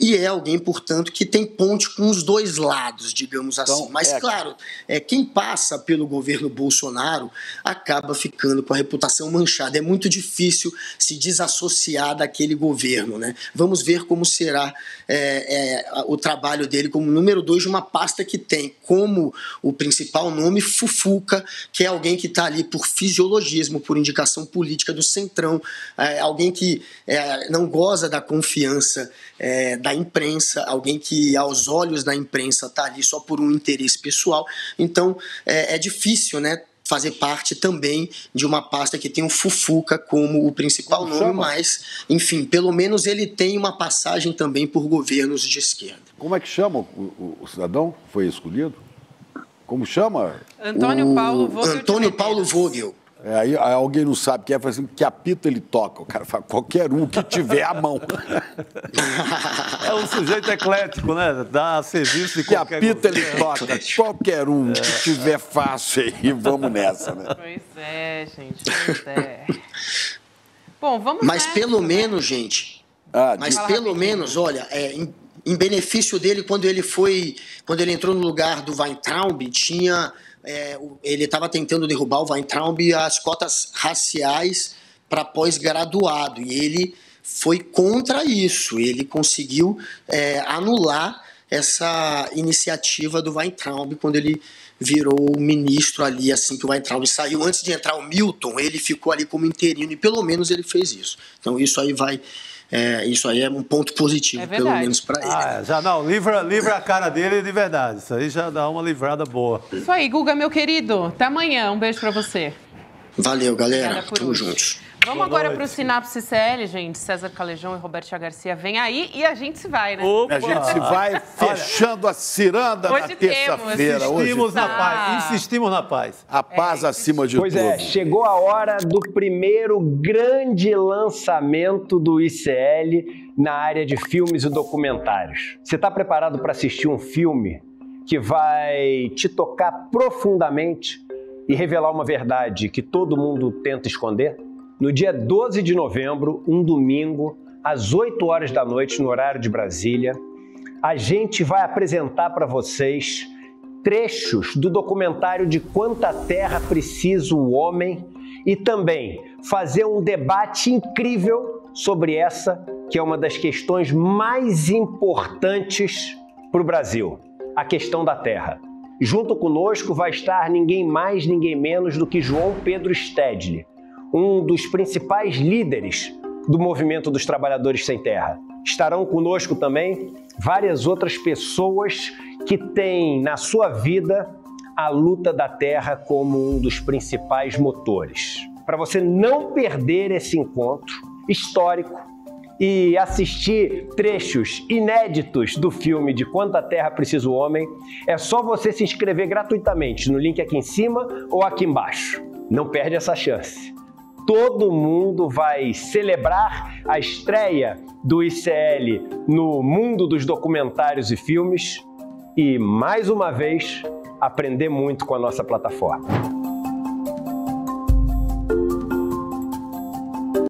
e é alguém, portanto, que tem ponte com os dois lados, digamos então, assim. Mas, é... claro, é, quem passa pelo governo Bolsonaro acaba ficando com a reputação manchada. É muito difícil se desassociar daquele governo. Né? Vamos ver como será é, é, o trabalho dele como número dois de uma pasta que tem como o principal nome Fufuca, que é alguém que está ali por fisiologismo, por indicação política do centrão, é, alguém que é, não goza da confiança é, da imprensa, alguém que aos olhos da imprensa está ali só por um interesse pessoal. Então é, é difícil, né? fazer parte também de uma pasta que tem o Fufuca como o principal nome, chama? mas, enfim, pelo menos ele tem uma passagem também por governos de esquerda. Como é que chama o, o, o cidadão que foi escolhido? Como chama? Antônio o... Paulo Vogel. Antônio Paulo Vogel. É, aí, alguém não sabe que é, fala assim, que apito ele toca? O cara fala, qualquer um que tiver a mão. É um sujeito eclético, né? Dá serviço de que qualquer Que apito ele toca? Qualquer um é. que tiver fácil aí, vamos nessa, né? Pois é, gente, pois é. Bom, vamos Mas nessa, pelo né? menos, gente, ah, mas pelo rapidinho. menos, olha, é, em, em benefício dele, quando ele foi, quando ele entrou no lugar do Weintraub, tinha é, ele estava tentando derrubar o Weintraub as cotas raciais para pós-graduado, e ele foi contra isso, ele conseguiu é, anular essa iniciativa do Weintraub quando ele virou ministro ali assim que o Weintraub saiu. Antes de entrar o Milton, ele ficou ali como interino e pelo menos ele fez isso. Então isso aí vai é, isso aí é um ponto positivo, é pelo menos para ele. Ah, já não, livra, livra a cara dele de verdade. Isso aí já dá uma livrada boa. Isso aí, Guga, meu querido. Até amanhã. Um beijo para você. Valeu, galera. Tamo hoje. juntos. Vamos Boa agora para o Sinapse CL, gente. César Calejão e Roberto Garcia vem aí e a gente se vai, né? Opa. A gente se vai fechando a ciranda na terça-feira. Insistimos hoje. na paz. Ah. Insistimos na paz. A paz é, acima de pois é, tudo. Pois é, chegou a hora do primeiro grande lançamento do ICL na área de filmes e documentários. Você está preparado para assistir um filme que vai te tocar profundamente e revelar uma verdade que todo mundo tenta esconder? no dia 12 de novembro, um domingo, às 8 horas da noite, no horário de Brasília, a gente vai apresentar para vocês trechos do documentário de Quanta Terra Precisa o Homem e também fazer um debate incrível sobre essa, que é uma das questões mais importantes para o Brasil, a questão da terra. Junto conosco vai estar ninguém mais, ninguém menos do que João Pedro Stedley, um dos principais líderes do movimento dos trabalhadores sem terra. Estarão conosco também várias outras pessoas que têm na sua vida a luta da terra como um dos principais motores. Para você não perder esse encontro histórico e assistir trechos inéditos do filme de Quanta Terra Precisa o Homem, é só você se inscrever gratuitamente no link aqui em cima ou aqui embaixo. Não perde essa chance todo mundo vai celebrar a estreia do ICL no mundo dos documentários e filmes e, mais uma vez, aprender muito com a nossa plataforma.